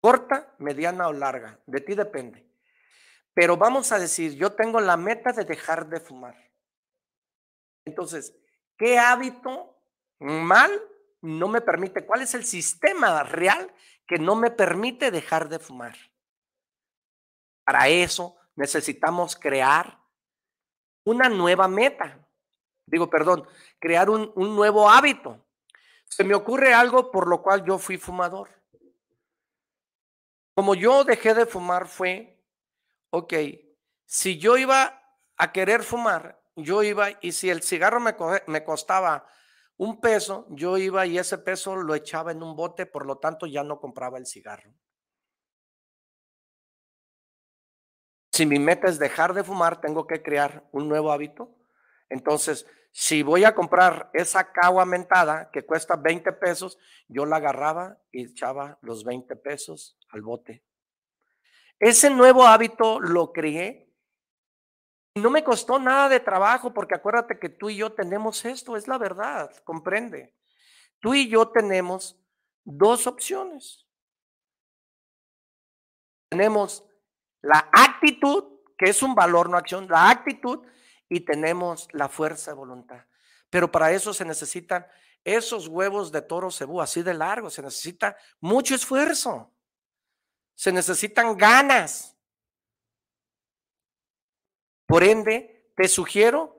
Corta, mediana o larga, de ti depende. Pero vamos a decir, yo tengo la meta de dejar de fumar. Entonces, ¿qué hábito mal no me permite? ¿Cuál es el sistema real que no me permite dejar de fumar? Para eso necesitamos crear una nueva meta digo, perdón, crear un, nuevo hábito. Se me ocurre algo por lo cual yo fui fumador. Como yo dejé de fumar fue, ok, si yo iba a querer fumar, yo iba y si el cigarro me, me costaba un peso, yo iba y ese peso lo echaba en un bote, por lo tanto ya no compraba el cigarro. Si mi meta es dejar de fumar, tengo que crear un nuevo hábito. Entonces, si voy a comprar esa cagua mentada que cuesta 20 pesos, yo la agarraba y echaba los 20 pesos al bote. Ese nuevo hábito lo creé. No me costó nada de trabajo porque acuérdate que tú y yo tenemos esto, es la verdad, comprende. Tú y yo tenemos dos opciones. Tenemos la actitud, que es un valor, no acción, la actitud y tenemos la fuerza de voluntad. Pero para eso se necesitan esos huevos de toro cebú, así de largo, se necesita mucho esfuerzo, se necesitan ganas. Por ende, te sugiero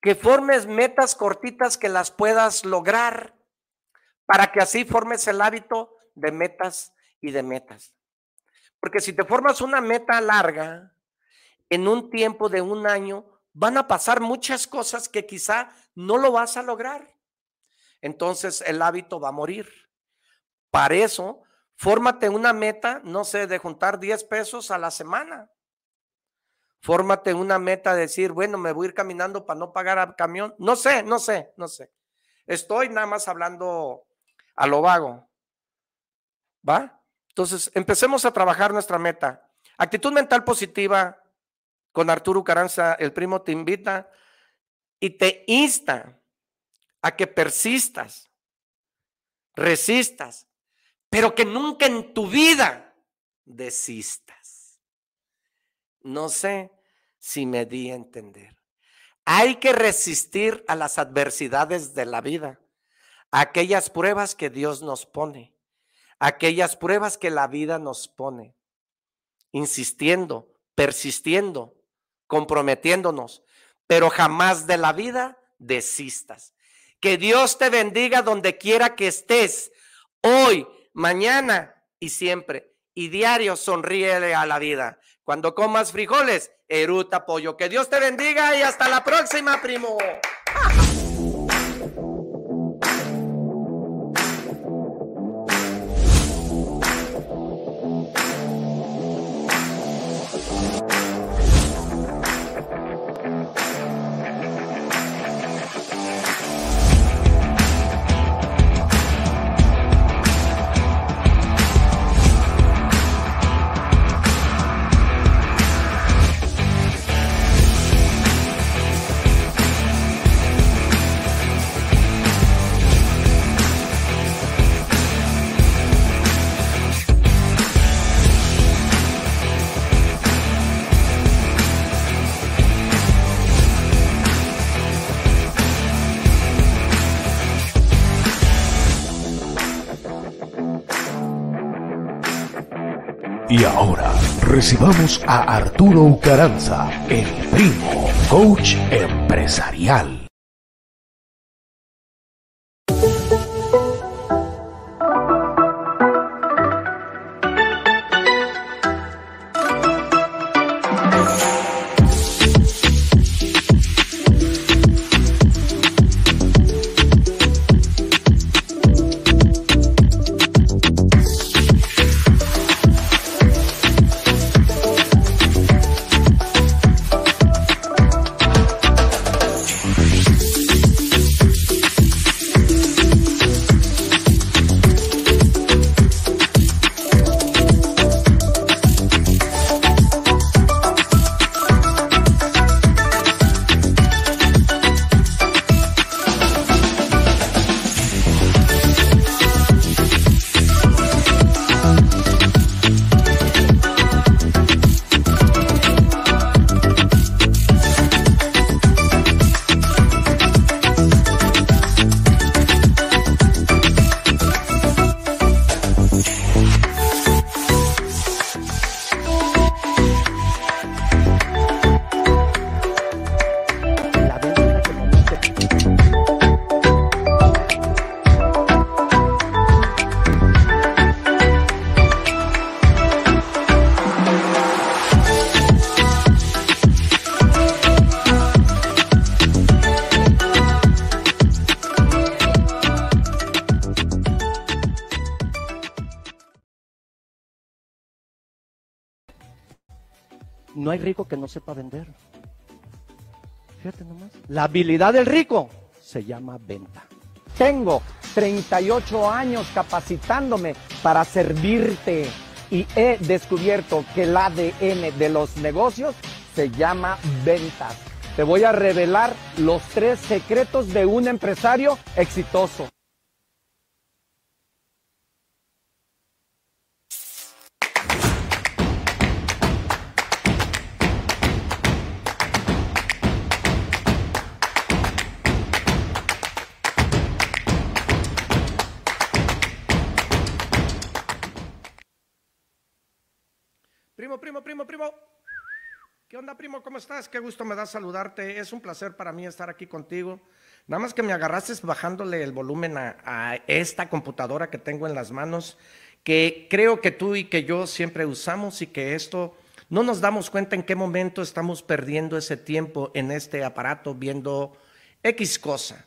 que formes metas cortitas que las puedas lograr para que así formes el hábito de metas y de metas. Porque si te formas una meta larga, en un tiempo de un año, van a pasar muchas cosas que quizá no lo vas a lograr. Entonces el hábito va a morir. Para eso, fórmate una meta, no sé, de juntar 10 pesos a la semana. Fórmate una meta de decir, bueno, me voy a ir caminando para no pagar al camión. No sé, no sé, no sé. Estoy nada más hablando a lo vago. ¿Va? Entonces, empecemos a trabajar nuestra meta. Actitud mental positiva, con Arturo Caranza, el primo te invita y te insta a que persistas, resistas, pero que nunca en tu vida desistas. No sé si me di a entender. Hay que resistir a las adversidades de la vida, a aquellas pruebas que Dios nos pone, aquellas pruebas que la vida nos pone, insistiendo, persistiendo, comprometiéndonos, pero jamás de la vida desistas. Que Dios te bendiga donde quiera que estés, hoy, mañana y siempre. Y diario sonríe a la vida. Cuando comas frijoles, eruta pollo. Que Dios te bendiga y hasta la próxima, primo. vamos a Arturo Ucaranza, el primo, coach empresarial. no sepa vender. Fíjate nomás. La habilidad del rico se llama venta. Tengo 38 años capacitándome para servirte y he descubierto que el ADN de los negocios se llama ventas. Te voy a revelar los tres secretos de un empresario exitoso. primo, primo, primo, ¿Qué onda, primo? ¿Cómo estás? Qué gusto me da saludarte. Es un placer para mí estar aquí contigo. Nada más que me agarrases bajándole el volumen a, a esta computadora que tengo en las manos, que creo que tú y que yo siempre usamos y que esto no nos damos cuenta en qué momento estamos perdiendo ese tiempo en este aparato viendo X cosa.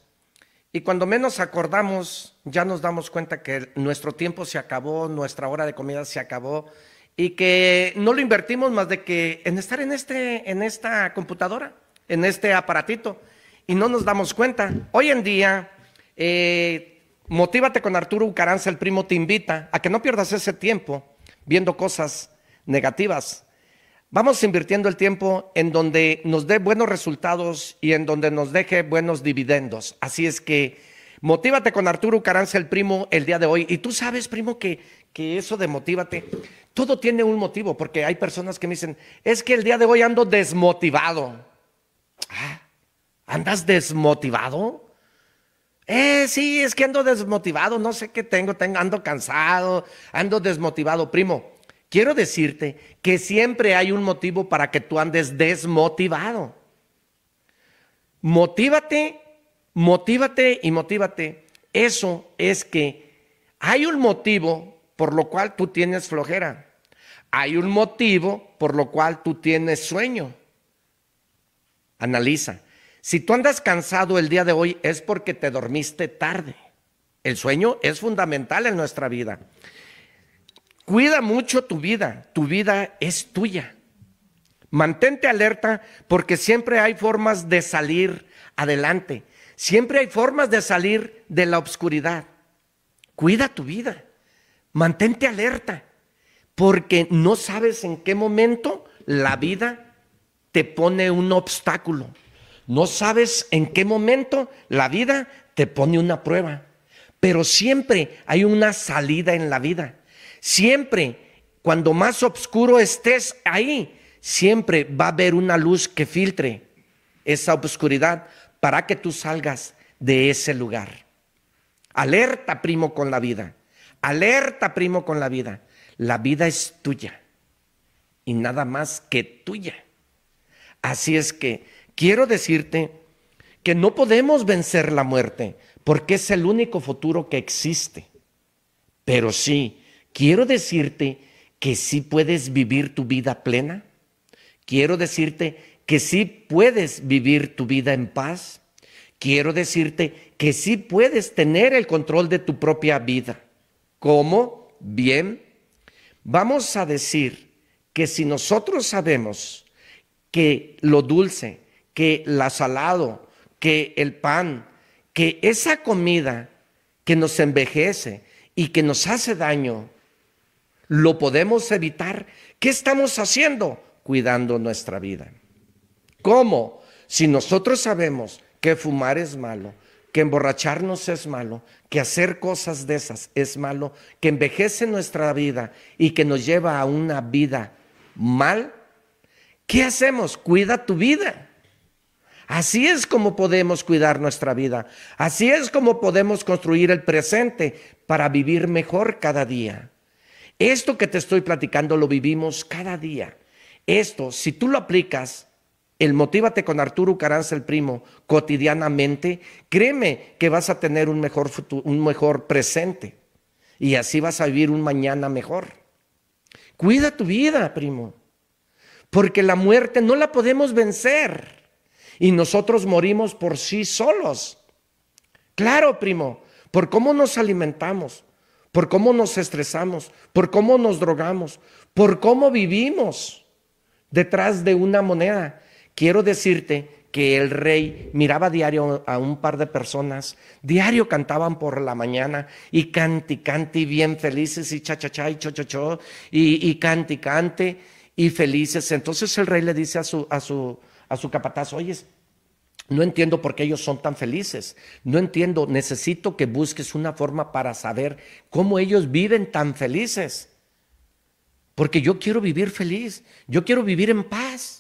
Y cuando menos acordamos, ya nos damos cuenta que nuestro tiempo se acabó, nuestra hora de comida se acabó y que no lo invertimos más de que en estar en, este, en esta computadora, en este aparatito, y no nos damos cuenta. Hoy en día, eh, motívate con Arturo Ucaranza, el primo te invita a que no pierdas ese tiempo viendo cosas negativas. Vamos invirtiendo el tiempo en donde nos dé buenos resultados y en donde nos deje buenos dividendos. Así es que motívate con Arturo Caranza, el primo, el día de hoy. Y tú sabes, primo, que, que eso de motívate, todo tiene un motivo, porque hay personas que me dicen, es que el día de hoy ando desmotivado. Ah, ¿Andas desmotivado? Eh, sí, es que ando desmotivado, no sé qué tengo, tengo, ando cansado, ando desmotivado, primo. Quiero decirte que siempre hay un motivo para que tú andes desmotivado. Motívate, motívate y motívate. Eso es que hay un motivo por lo cual tú tienes flojera. Hay un motivo por lo cual tú tienes sueño. Analiza. Si tú andas cansado el día de hoy es porque te dormiste tarde. El sueño es fundamental en nuestra vida. Cuida mucho tu vida. Tu vida es tuya. Mantente alerta porque siempre hay formas de salir adelante. Siempre hay formas de salir de la oscuridad. Cuida tu vida. Mantente alerta, porque no sabes en qué momento la vida te pone un obstáculo. No sabes en qué momento la vida te pone una prueba. Pero siempre hay una salida en la vida. Siempre, cuando más oscuro estés ahí, siempre va a haber una luz que filtre esa obscuridad para que tú salgas de ese lugar. Alerta, primo, con la vida. Alerta, primo, con la vida. La vida es tuya y nada más que tuya. Así es que quiero decirte que no podemos vencer la muerte porque es el único futuro que existe. Pero sí, quiero decirte que sí puedes vivir tu vida plena. Quiero decirte que sí puedes vivir tu vida en paz. Quiero decirte que sí puedes tener el control de tu propia vida. ¿Cómo? Bien. Vamos a decir que si nosotros sabemos que lo dulce, que la salado, que el pan, que esa comida que nos envejece y que nos hace daño, lo podemos evitar, ¿qué estamos haciendo? Cuidando nuestra vida. ¿Cómo? Si nosotros sabemos que fumar es malo, que emborracharnos es malo, que hacer cosas de esas es malo, que envejece nuestra vida y que nos lleva a una vida mal, ¿qué hacemos? Cuida tu vida. Así es como podemos cuidar nuestra vida. Así es como podemos construir el presente para vivir mejor cada día. Esto que te estoy platicando lo vivimos cada día. Esto, si tú lo aplicas, el Motívate con Arturo Caranza, el primo, cotidianamente, créeme que vas a tener un mejor, un mejor presente y así vas a vivir un mañana mejor. Cuida tu vida, primo, porque la muerte no la podemos vencer y nosotros morimos por sí solos. Claro, primo, por cómo nos alimentamos, por cómo nos estresamos, por cómo nos drogamos, por cómo vivimos detrás de una moneda Quiero decirte que el rey miraba diario a un par de personas, diario cantaban por la mañana y canti, canti, bien felices y cha cha cha y chochocho y, y canti, cante y felices. Entonces el rey le dice a su, a su, a su capataz, oyes, no entiendo por qué ellos son tan felices. No entiendo. Necesito que busques una forma para saber cómo ellos viven tan felices. Porque yo quiero vivir feliz. Yo quiero vivir en paz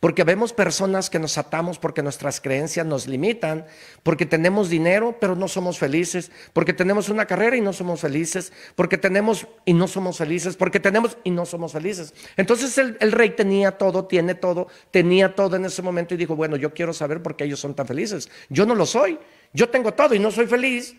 porque vemos personas que nos atamos porque nuestras creencias nos limitan, porque tenemos dinero pero no somos felices, porque tenemos una carrera y no somos felices, porque tenemos y no somos felices, porque tenemos y no somos felices. Entonces el, rey tenía todo, tiene todo, tenía todo en ese momento y dijo, bueno, yo quiero saber por qué ellos son tan felices. Yo no lo soy, yo tengo todo y no soy feliz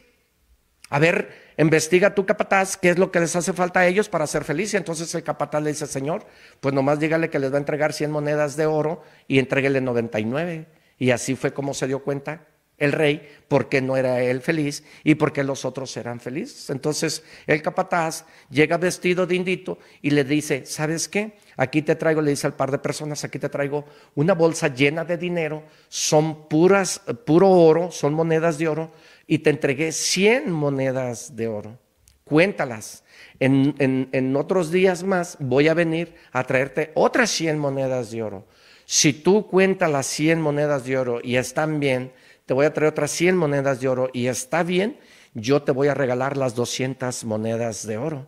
a ver, investiga tú, capataz qué es lo que les hace falta a ellos para ser felices. Entonces el capataz le dice, señor, pues nomás dígale que les va a entregar 100 monedas de oro y entréguele 99. Y así fue como se dio cuenta el rey porque no era él feliz y porque los otros eran felices. Entonces el capataz llega vestido de indito y le dice, ¿sabes qué? Aquí te traigo, le dice al par de personas, aquí te traigo una bolsa llena de dinero, son puras, puro oro, son monedas de oro, y te entregué 100 monedas de oro. Cuéntalas. En, otros días más voy a venir a traerte otras 100 monedas de oro. Si tú cuentas las 100 monedas de oro y están bien, te voy a traer otras 100 monedas de oro y está bien, yo te voy a regalar las 200 monedas de oro.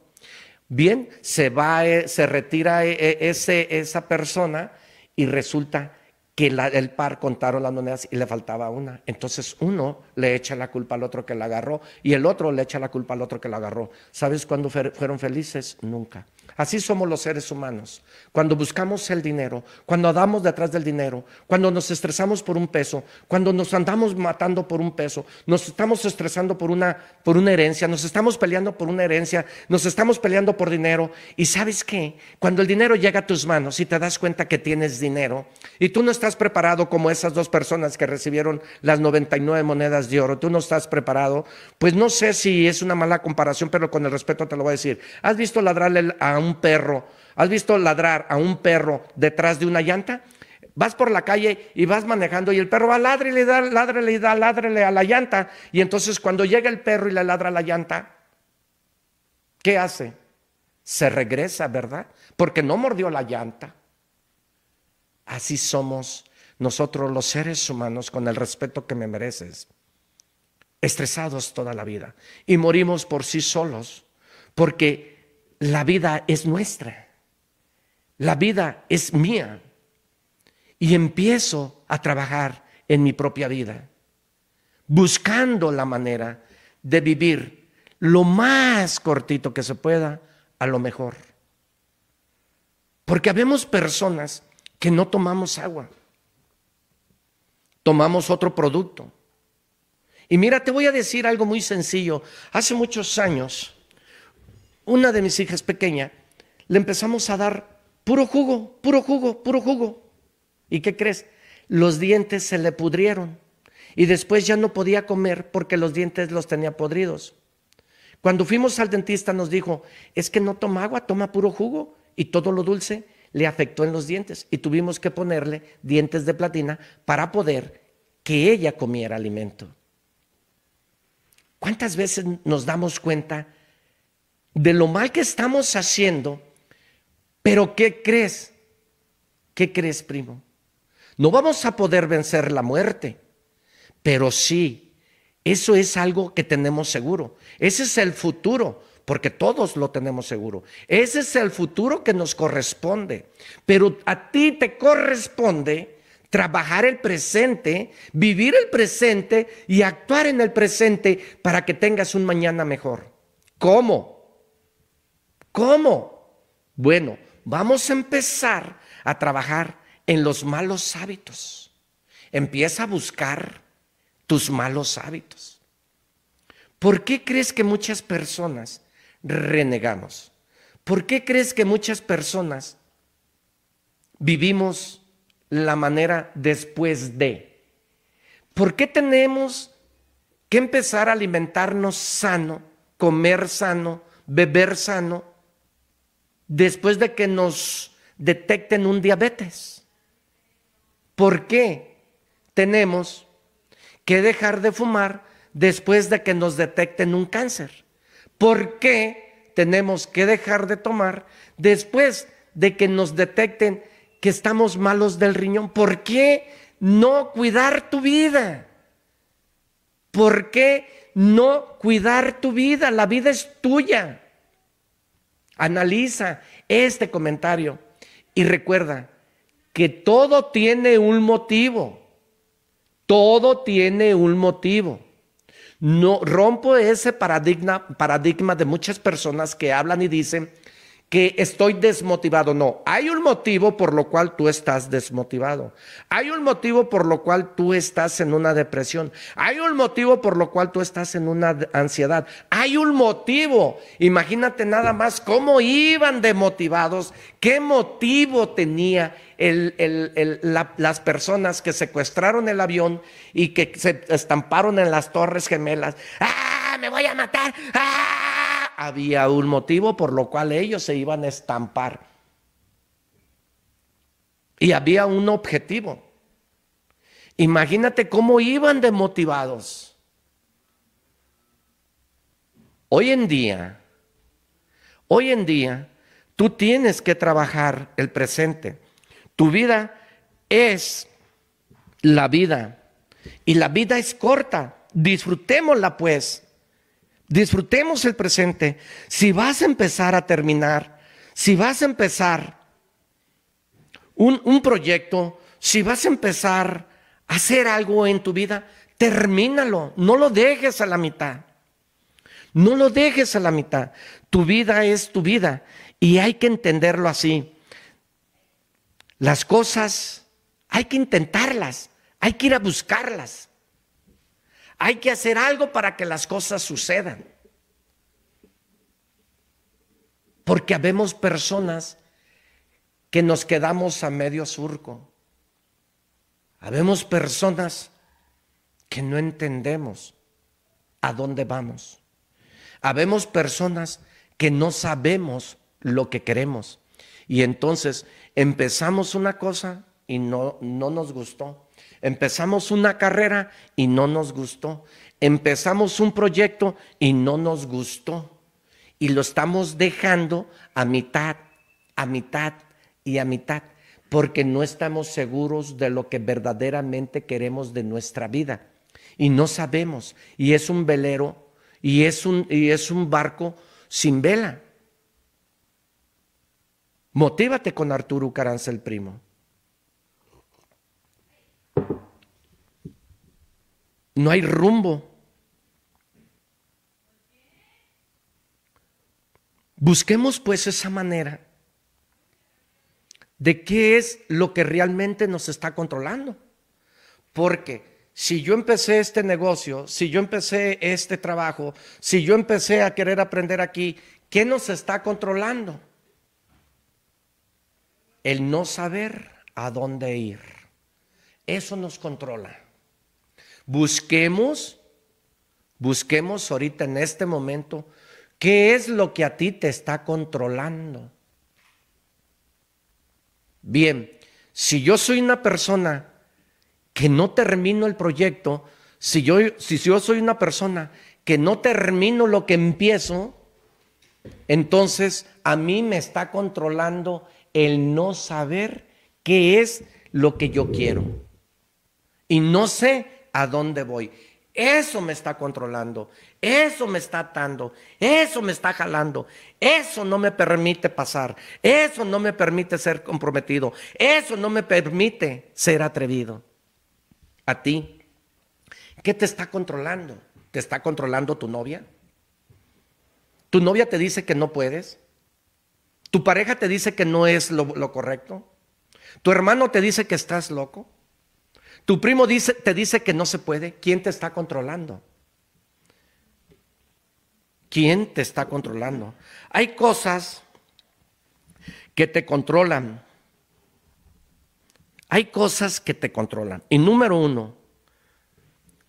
Bien, se va, eh, se retira eh, eh, ese, esa persona y resulta que el par contaron las monedas y le faltaba una. Entonces uno le echa la culpa al otro que la agarró y el otro le echa la culpa al otro que la agarró. ¿Sabes cuándo fueron felices? Nunca. Así somos los seres humanos. Cuando buscamos el dinero, cuando andamos detrás del dinero, cuando nos estresamos por un peso, cuando nos andamos matando por un peso, nos estamos estresando por una, por una herencia, nos estamos peleando por una herencia, nos estamos peleando por dinero. Y sabes qué? Cuando el dinero llega a tus manos y te das cuenta que tienes dinero y tú no estás preparado como esas dos personas que recibieron las 99 monedas de oro, tú no estás preparado, pues no sé si es una mala comparación, pero con el respeto te lo voy a decir. ¿Has visto ladrarle a un perro? ¿Has visto ladrar a un perro detrás de una llanta? Vas por la calle y vas manejando y el perro va, ladre y da, ladre le da, le a la llanta. Y entonces cuando llega el perro y le ladra a la llanta, ¿qué hace? Se regresa, ¿verdad? Porque no mordió la llanta. Así somos nosotros los seres humanos con el respeto que me mereces, estresados toda la vida y morimos por sí solos, porque la vida es nuestra, la vida es mía y empiezo a trabajar en mi propia vida, buscando la manera de vivir lo más cortito que se pueda a lo mejor. Porque habemos personas que no tomamos agua, tomamos otro producto. Y mira, te voy a decir algo muy sencillo. Hace muchos años, una de mis hijas pequeña, le empezamos a dar puro jugo, puro jugo, puro jugo. ¿Y qué crees? Los dientes se le pudrieron y después ya no podía comer porque los dientes los tenía podridos. Cuando fuimos al dentista nos dijo, es que no toma agua, toma puro jugo y todo lo dulce le afectó en los dientes y tuvimos que ponerle dientes de platina para poder que ella comiera alimento. ¿Cuántas veces nos damos cuenta de lo mal que estamos haciendo, pero ¿qué crees? ¿Qué crees, primo? No vamos a poder vencer la muerte, pero sí, eso es algo que tenemos seguro. Ese es el futuro, porque todos lo tenemos seguro. Ese es el futuro que nos corresponde. Pero a ti te corresponde trabajar el presente, vivir el presente y actuar en el presente para que tengas un mañana mejor. ¿Cómo? ¿Cómo? Bueno, vamos a empezar a trabajar en los malos hábitos. Empieza a buscar tus malos hábitos. ¿Por qué crees que muchas personas renegamos? ¿Por qué crees que muchas personas vivimos la manera después de? ¿Por qué tenemos que empezar a alimentarnos sano, comer sano, beber sano después de que nos detecten un diabetes? ¿Por qué tenemos que dejar de fumar después de que nos detecten un cáncer? ¿Por qué tenemos que dejar de tomar después de que nos detecten que estamos malos del riñón? ¿Por qué no cuidar tu vida? ¿Por qué no cuidar tu vida? La vida es tuya. Analiza este comentario y recuerda que todo tiene un motivo. Todo tiene un motivo. No rompo ese paradigma, paradigma de muchas personas que hablan y dicen, que estoy desmotivado. No, hay un motivo por lo cual tú estás desmotivado. Hay un motivo por lo cual tú estás en una depresión. Hay un motivo por lo cual tú estás en una ansiedad. Hay un motivo. Imagínate nada más cómo iban demotivados, qué motivo tenía las personas que secuestraron el avión y que se estamparon en las torres gemelas. ¡Ah, me voy a matar! ¡Ah! había un motivo por lo cual ellos se iban a estampar. Y había un objetivo. Imagínate cómo iban desmotivados. Hoy en día, hoy en día, tú tienes que trabajar el presente. Tu vida es la vida. Y la vida es corta. Disfrutémosla pues. Disfrutemos el presente. Si vas a empezar a terminar, si vas a empezar un, proyecto, si vas a empezar a hacer algo en tu vida, termínalo. No lo dejes a la mitad. No lo dejes a la mitad. Tu vida es tu vida y hay que entenderlo así. Las cosas hay que intentarlas, hay que ir a buscarlas. Hay que hacer algo para que las cosas sucedan. Porque habemos personas que nos quedamos a medio surco. Habemos personas que no entendemos a dónde vamos. Habemos personas que no sabemos lo que queremos. Y entonces empezamos una cosa y no, no nos gustó. Empezamos una carrera y no nos gustó. Empezamos un proyecto y no nos gustó. Y lo estamos dejando a mitad, a mitad y a mitad, porque no estamos seguros de lo que verdaderamente queremos de nuestra vida. Y no sabemos. Y es un velero y es un, y es un barco sin vela. Motívate con Arturo Caranza el primo. No hay rumbo. Busquemos pues esa manera de qué es lo que realmente nos está controlando. Porque si yo empecé este negocio, si yo empecé este trabajo, si yo empecé a querer aprender aquí, ¿qué nos está controlando? El no saber a dónde ir. Eso nos controla. Busquemos, busquemos ahorita en este momento, ¿qué es lo que a ti te está controlando? Bien, si yo soy una persona que no termino el proyecto, si yo, si yo soy una persona que no termino lo que empiezo, entonces a mí me está controlando el no saber qué es lo que yo quiero y no sé a dónde voy. Eso me está controlando, eso me está atando, eso me está jalando, eso no me permite pasar, eso no me permite ser comprometido, eso no me permite ser atrevido. A ti, ¿qué te está controlando? ¿Te está controlando tu novia? ¿Tu novia te dice que no puedes? ¿Tu pareja te dice que no es lo, correcto? ¿Tu hermano te dice que estás loco? Tu primo te dice que no se puede. ¿Quién te está controlando? ¿Quién te está controlando? Hay cosas que te controlan. Hay cosas que te controlan. Y número uno,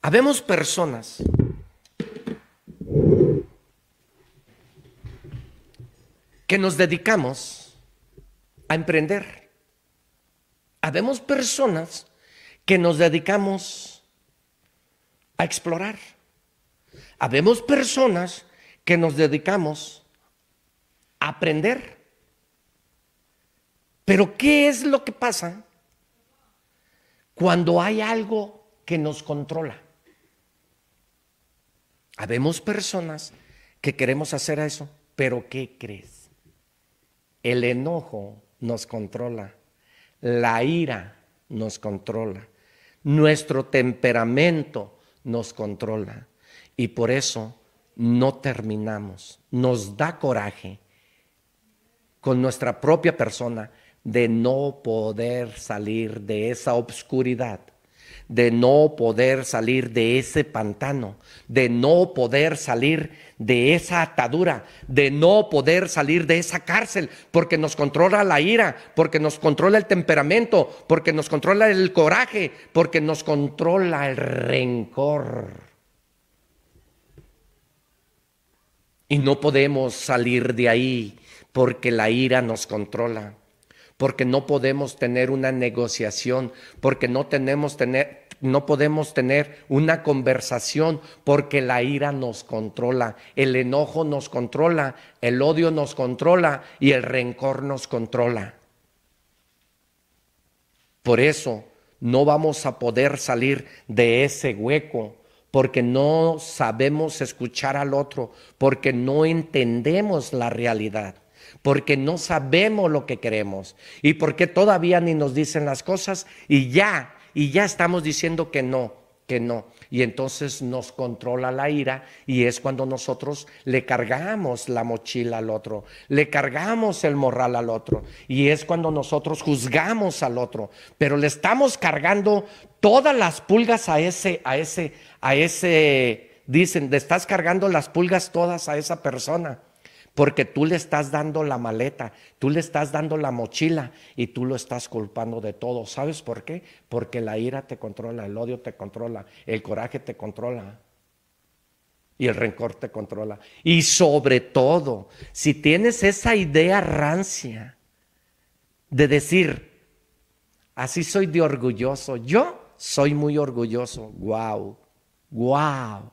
habemos personas que nos dedicamos a emprender. Habemos personas que nos dedicamos a explorar. Habemos personas que nos dedicamos a aprender. Pero ¿qué es lo que pasa cuando hay algo que nos controla? Habemos personas que queremos hacer eso, pero ¿qué crees? El enojo nos controla, la ira nos controla, nuestro temperamento nos controla y por eso no terminamos. Nos da coraje con nuestra propia persona de no poder salir de esa obscuridad de no poder salir de ese pantano, de no poder salir de esa atadura, de no poder salir de esa cárcel, porque nos controla la ira, porque nos controla el temperamento, porque nos controla el coraje, porque nos controla el rencor. Y no podemos salir de ahí porque la ira nos controla porque no podemos tener una negociación, porque no tenemos no podemos tener una conversación porque la ira nos controla, el enojo nos controla, el odio nos controla y el rencor nos controla. Por eso no vamos a poder salir de ese hueco porque no sabemos escuchar al otro, porque no entendemos la realidad porque no sabemos lo que queremos y porque todavía ni nos dicen las cosas y ya, y ya estamos diciendo que no, que no. Y entonces nos controla la ira y es cuando nosotros le cargamos la mochila al otro, le cargamos el morral al otro y es cuando nosotros juzgamos al otro, pero le estamos cargando todas las pulgas a ese, a ese, a ese, dicen, le estás cargando las pulgas todas a esa persona porque tú le estás dando la maleta, tú le estás dando la mochila y tú lo estás culpando de todo. ¿Sabes por qué? Porque la ira te controla, el odio te controla, el coraje te controla y el rencor te controla. Y sobre todo, si tienes esa idea rancia de decir, así soy de orgulloso, yo soy muy orgulloso, ¡guau, guau!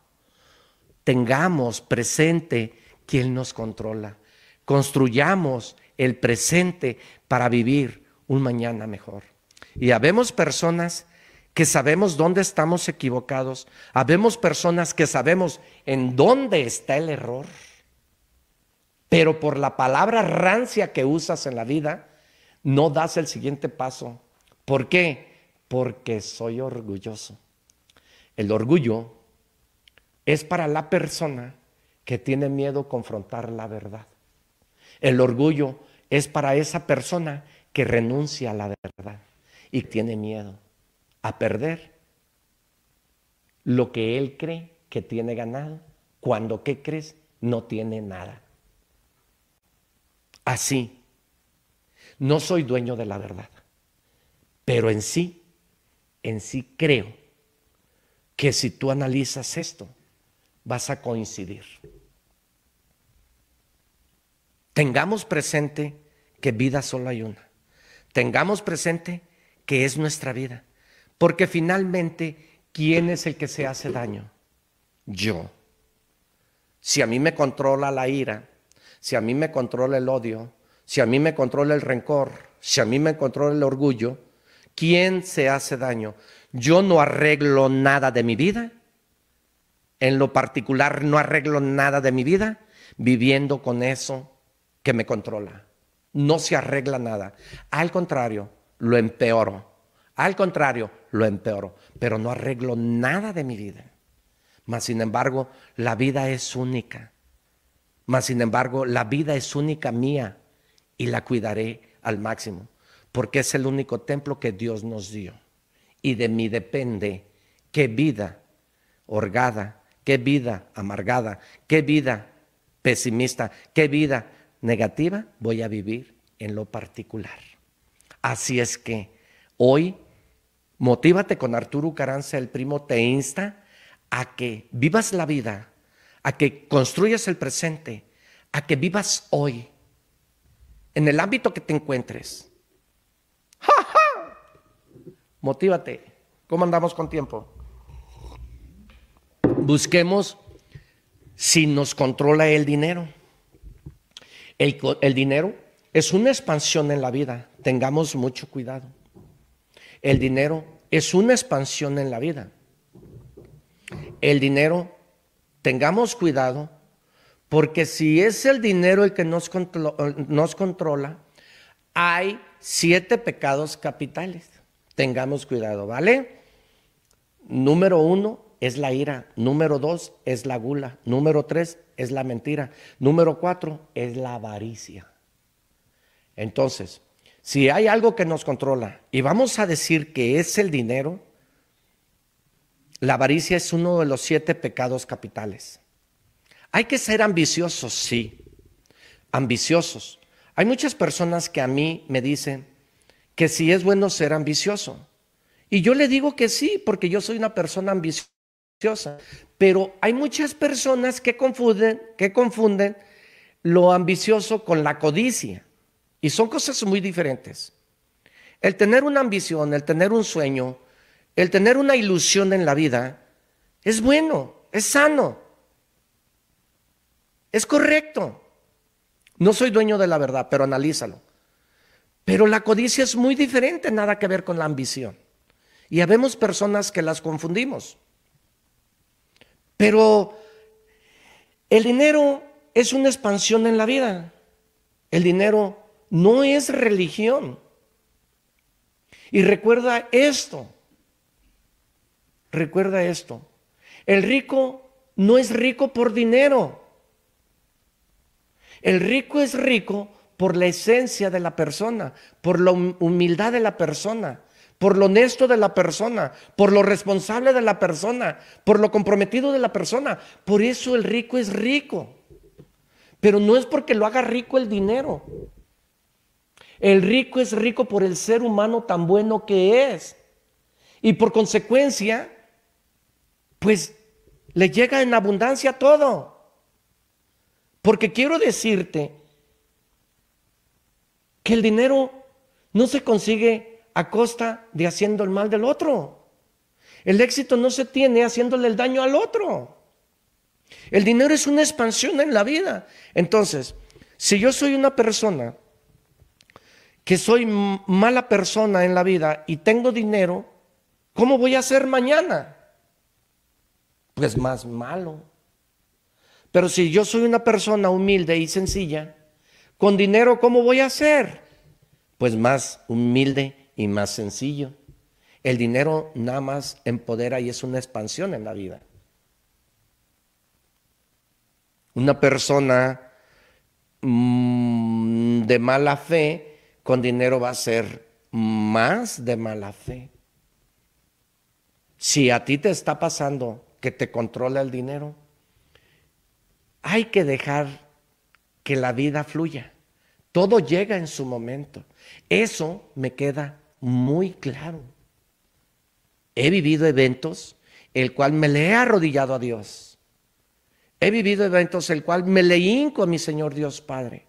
Tengamos presente él nos controla. Construyamos el presente para vivir un mañana mejor. Y habemos personas que sabemos dónde estamos equivocados, habemos personas que sabemos en dónde está el error, pero por la palabra rancia que usas en la vida, no das el siguiente paso. ¿Por qué? Porque soy orgulloso. El orgullo es para la persona que tiene miedo confrontar la verdad. El orgullo es para esa persona que renuncia a la verdad y tiene miedo a perder lo que él cree que tiene ganado cuando, que crees? No tiene nada. Así, no soy dueño de la verdad, pero en sí, en sí creo que si tú analizas esto, vas a coincidir. Tengamos presente que vida solo hay una. Tengamos presente que es nuestra vida. Porque finalmente, ¿quién es el que se hace daño? Yo. Si a mí me controla la ira, si a mí me controla el odio, si a mí me controla el rencor, si a mí me controla el orgullo, ¿quién se hace daño? Yo no arreglo nada de mi vida. En lo particular, no arreglo nada de mi vida viviendo con eso que me controla. No se arregla nada. Al contrario, lo empeoro. Al contrario, lo empeoro. Pero no arreglo nada de mi vida. Mas, sin embargo, la vida es única. Mas, sin embargo, la vida es única mía y la cuidaré al máximo. Porque es el único templo que Dios nos dio. Y de mí depende qué vida orgada, qué vida amargada, qué vida pesimista, qué vida negativa voy a vivir en lo particular. Así es que hoy, motívate con Arturo Caranza, el primo, te insta a que vivas la vida, a que construyas el presente, a que vivas hoy, en el ámbito que te encuentres. ¡Ja, ja! Motívate. ¿Cómo andamos con tiempo? Busquemos si nos controla el dinero el, dinero es una expansión en la vida. Tengamos mucho cuidado. El dinero es una expansión en la vida. El dinero, tengamos cuidado, porque si es el dinero el que nos, nos controla, hay siete pecados capitales. Tengamos cuidado, ¿vale? Número uno es la ira. Número dos es la gula. Número tres es la mentira. Número cuatro es la avaricia. Entonces, si hay algo que nos controla y vamos a decir que es el dinero, la avaricia es uno de los siete pecados capitales. Hay que ser ambiciosos, sí, ambiciosos. Hay muchas personas que a mí me dicen que sí es bueno ser ambicioso. Y yo le digo que sí, porque yo soy una persona ambiciosa pero hay muchas personas que confunden, que confunden lo ambicioso con la codicia. Y son cosas muy diferentes. El tener una ambición, el tener un sueño, el tener una ilusión en la vida, es bueno, es sano, es correcto. No soy dueño de la verdad, pero analízalo. Pero la codicia es muy diferente, nada que ver con la ambición. Y habemos personas que las confundimos. Pero el dinero es una expansión en la vida. El dinero no es religión. Y recuerda esto. Recuerda esto. El rico no es rico por dinero. El rico es rico por la esencia de la persona, por la humildad de la persona, por lo honesto de la persona, por lo responsable de la persona, por lo comprometido de la persona. Por eso el rico es rico. Pero no es porque lo haga rico el dinero. El rico es rico por el ser humano tan bueno que es. Y por consecuencia, pues le llega en abundancia todo. Porque quiero decirte que el dinero no se consigue a costa de haciendo el mal del otro. El éxito no se tiene haciéndole el daño al otro. El dinero es una expansión en la vida. Entonces, si yo soy una persona que soy mala persona en la vida y tengo dinero, ¿cómo voy a ser mañana? Pues más malo. Pero si yo soy una persona humilde y sencilla, con dinero, ¿cómo voy a ser? Pues más humilde y más sencillo. El dinero nada más empodera y es una expansión en la vida. Una persona mm, de mala fe con dinero va a ser más de mala fe. Si a ti te está pasando que te controla el dinero, hay que dejar que la vida fluya. Todo llega en su momento. Eso me queda muy claro. He vivido eventos el cual me le he arrodillado a Dios. He vivido eventos el cual me le hinco a mi Señor Dios Padre.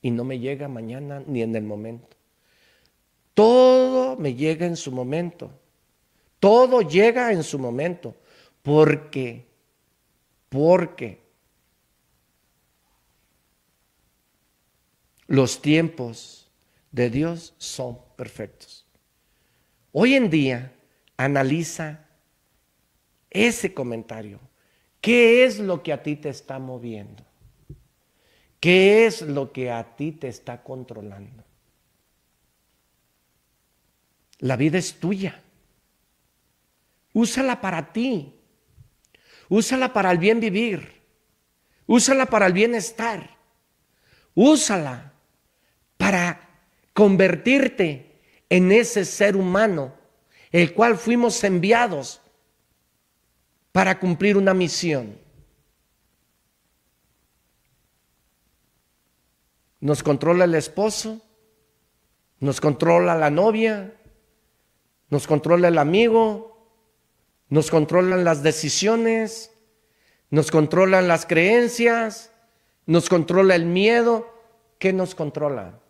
Y no me llega mañana ni en el momento. Todo me llega en su momento. Todo llega en su momento. Porque, porque los tiempos de Dios son perfectos. Hoy en día, analiza ese comentario. ¿Qué es lo que a ti te está moviendo? ¿Qué es lo que a ti te está controlando? La vida es tuya. Úsala para ti. Úsala para el bien vivir. Úsala para el bienestar. Úsala para convertirte en ese ser humano, el cual fuimos enviados para cumplir una misión. Nos controla el esposo, nos controla la novia, nos controla el amigo, nos controlan las decisiones, nos controlan las creencias, nos controla el miedo. ¿Qué nos controla?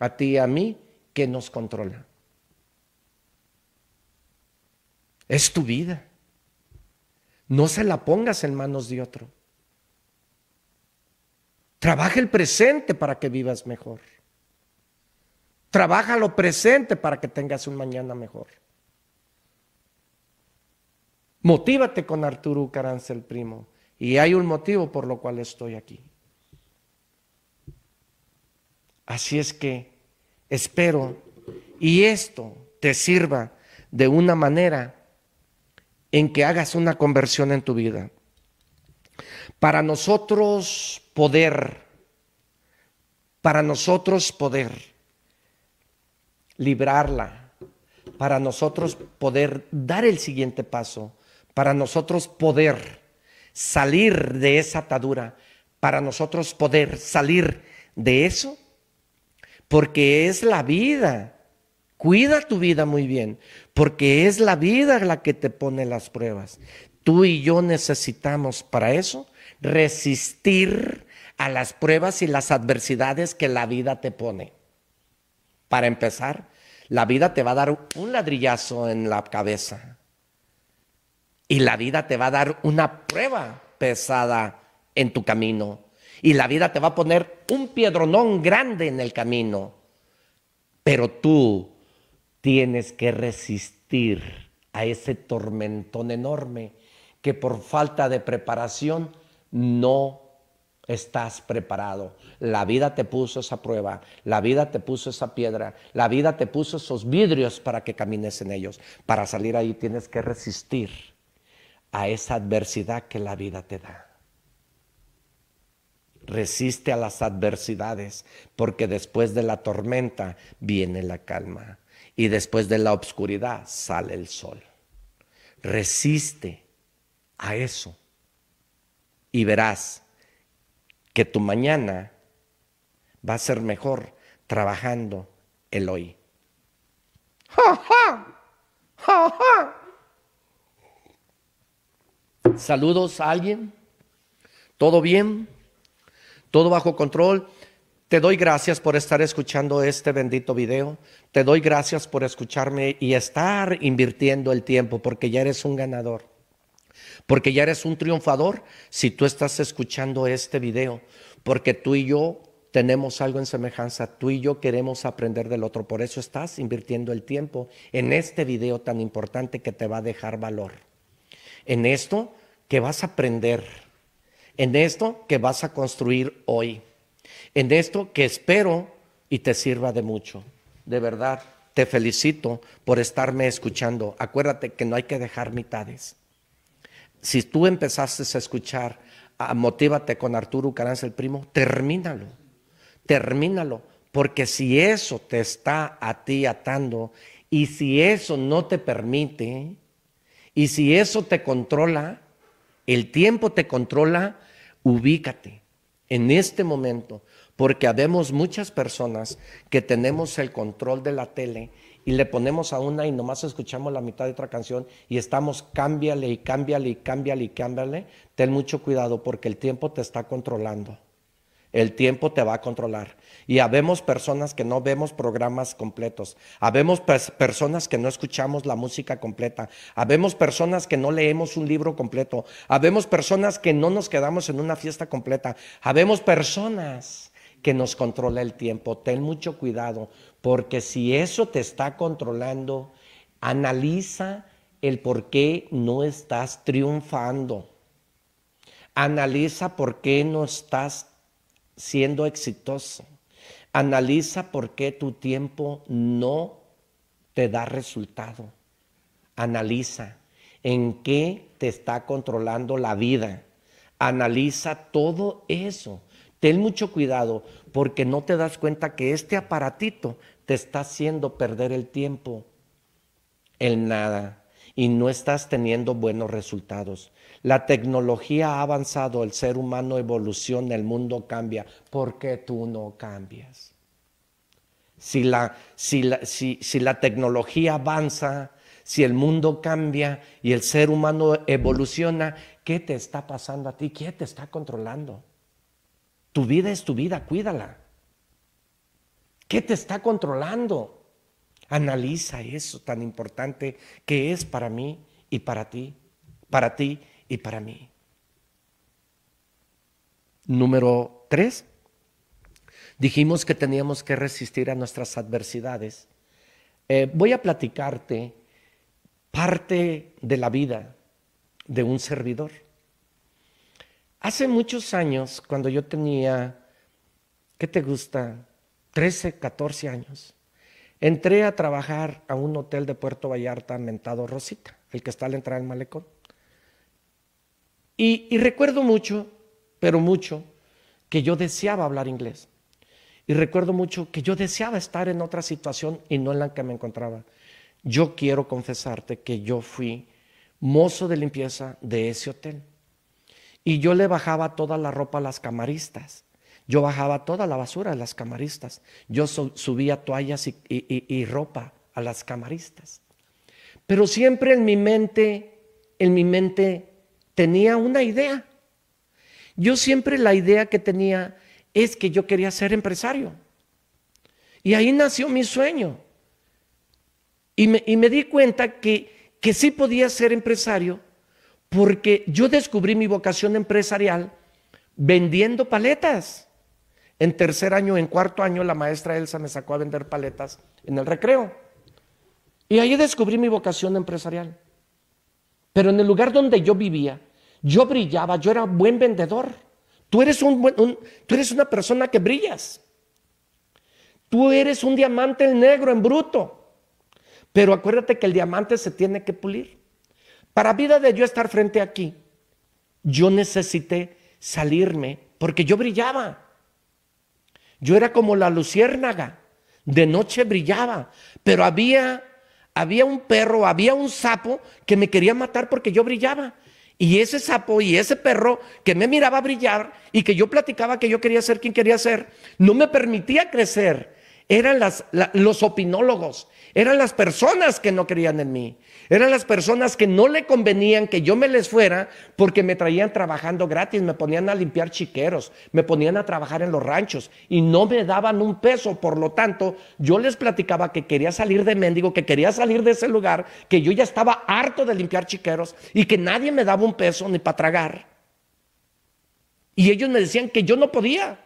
A ti y a mí que nos controla. Es tu vida. No se la pongas en manos de otro. Trabaja el presente para que vivas mejor. Trabaja lo presente para que tengas un mañana mejor. Motívate con Arturo Caranza el primo. Y hay un motivo por lo cual estoy aquí. Así es que espero, y esto te sirva de una manera en que hagas una conversión en tu vida. Para nosotros poder, para nosotros poder librarla, para nosotros poder dar el siguiente paso, para nosotros poder salir de esa atadura, para nosotros poder salir de eso, porque es la vida. Cuida tu vida muy bien, porque es la vida la que te pone las pruebas. Tú y yo necesitamos para eso resistir a las pruebas y las adversidades que la vida te pone. Para empezar, la vida te va a dar un ladrillazo en la cabeza y la vida te va a dar una prueba pesada en tu camino y la vida te va a poner un piedronón grande en el camino. Pero tú tienes que resistir a ese tormentón enorme que por falta de preparación no estás preparado. La vida te puso esa prueba, la vida te puso esa piedra, la vida te puso esos vidrios para que camines en ellos. Para salir ahí tienes que resistir a esa adversidad que la vida te da resiste a las adversidades, porque después de la tormenta viene la calma y después de la oscuridad sale el sol. Resiste a eso y verás que tu mañana va a ser mejor trabajando el hoy. ¡Ja, ja! Saludos a alguien. ¿Todo bien? todo bajo control. Te doy gracias por estar escuchando este bendito video. Te doy gracias por escucharme y estar invirtiendo el tiempo porque ya eres un ganador. Porque ya eres un triunfador si tú estás escuchando este video. Porque tú y yo tenemos algo en semejanza. Tú y yo queremos aprender del otro. Por eso estás invirtiendo el tiempo en este video tan importante que te va a dejar valor. En esto que vas a aprender en esto que vas a construir hoy, en esto que espero y te sirva de mucho. De verdad, te felicito por estarme escuchando. Acuérdate que no hay que dejar mitades. Si tú empezaste a escuchar, a motívate con Arturo Caranza el primo, termínalo, termínalo, porque si eso te está a ti atando y si eso no te permite y si eso te controla, el tiempo te controla ubícate en este momento, porque habemos muchas personas que tenemos el control de la tele y le ponemos a una y nomás escuchamos la mitad de otra canción y estamos cámbiale y cámbiale y cámbiale y cámbiale. Ten mucho cuidado porque el tiempo te está controlando. El tiempo te va a controlar. Y habemos personas que no vemos programas completos. Habemos personas que no escuchamos la música completa. Habemos personas que no leemos un libro completo. Habemos personas que no nos quedamos en una fiesta completa. Habemos personas que nos controla el tiempo. Ten mucho cuidado, porque si eso te está controlando, analiza el por qué no estás triunfando. Analiza por qué no estás siendo exitoso. Analiza por qué tu tiempo no te da resultado. Analiza en qué te está controlando la vida. Analiza todo eso. Ten mucho cuidado porque no te das cuenta que este aparatito te está haciendo perder el tiempo, el nada, y no estás teniendo buenos resultados. La tecnología ha avanzado, el ser humano evoluciona, el mundo cambia. ¿Por qué tú no cambias? Si la, tecnología avanza, si el mundo cambia y el ser humano evoluciona, ¿qué te está pasando a ti? ¿Qué te está controlando? Tu vida es tu vida, cuídala. ¿Qué te está controlando? Analiza eso tan importante que es para mí y para ti, para ti y para mí. Número tres, dijimos que teníamos que resistir a nuestras adversidades. Eh, voy a platicarte parte de la vida de un servidor. Hace muchos años, cuando yo tenía, ¿qué te gusta? 13, 14 años, entré a trabajar a un hotel de Puerto Vallarta mentado Rosita, el que está al entrar al malecón. Y, recuerdo mucho, pero mucho, que yo deseaba hablar inglés. Y recuerdo mucho que yo deseaba estar en otra situación y no en la que me encontraba. Yo quiero confesarte que yo fui mozo de limpieza de ese hotel. Y yo le bajaba toda la ropa a las camaristas. Yo bajaba toda la basura a las camaristas. Yo subía toallas y, ropa a las camaristas. Pero siempre en mi mente, en mi mente tenía una idea. Yo siempre la idea que tenía es que yo quería ser empresario. Y ahí nació mi sueño. Y me, di cuenta que, que sí podía ser empresario porque yo descubrí mi vocación empresarial vendiendo paletas. En tercer año, en cuarto año, la maestra Elsa me sacó a vender paletas en el recreo. Y ahí descubrí mi vocación empresarial. Pero en el lugar donde yo vivía, yo brillaba, yo era buen vendedor. Tú eres, un, tú eres una persona que brillas. Tú eres un diamante negro en bruto. Pero acuérdate que el diamante se tiene que pulir. Para vida de yo estar frente aquí, yo necesité salirme porque yo brillaba. Yo era como la luciérnaga. De noche brillaba, pero había había un perro, había un sapo que me quería matar porque yo brillaba. Y ese sapo y ese perro que me miraba brillar y que yo platicaba que yo quería ser quien quería ser, no me permitía crecer. Eran los opinólogos, eran las personas que no creían en mí. Eran las personas que no le convenían que yo me les fuera porque me traían trabajando gratis, me ponían a limpiar chiqueros, me ponían a trabajar en los ranchos y no me daban un peso. Por lo tanto, yo les platicaba que quería salir de mendigo, que quería salir de ese lugar, que yo ya estaba harto de limpiar chiqueros y que nadie me daba un peso ni para tragar. Y ellos me decían que yo no podía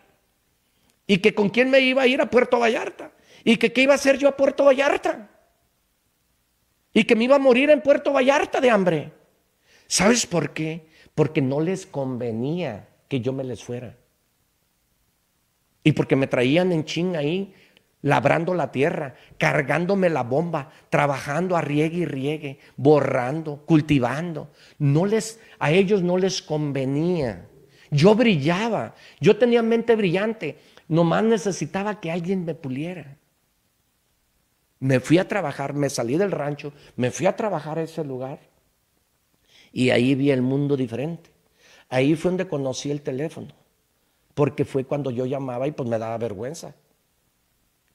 y que con quién me iba a ir a Puerto Vallarta y que qué iba a hacer yo a Puerto Vallarta y que me iba a morir en Puerto Vallarta de hambre. ¿Sabes por qué? Porque no les convenía que yo me les fuera. Y porque me traían en ching ahí, labrando la tierra, cargándome la bomba, trabajando a riegue y riegue, borrando, cultivando. No les, a ellos no les convenía. Yo brillaba, yo tenía mente brillante, nomás necesitaba que alguien me puliera. Me fui a trabajar, me salí del rancho, me fui a trabajar a ese lugar y ahí vi el mundo diferente. Ahí fue donde conocí el teléfono, porque fue cuando yo llamaba y pues me daba vergüenza.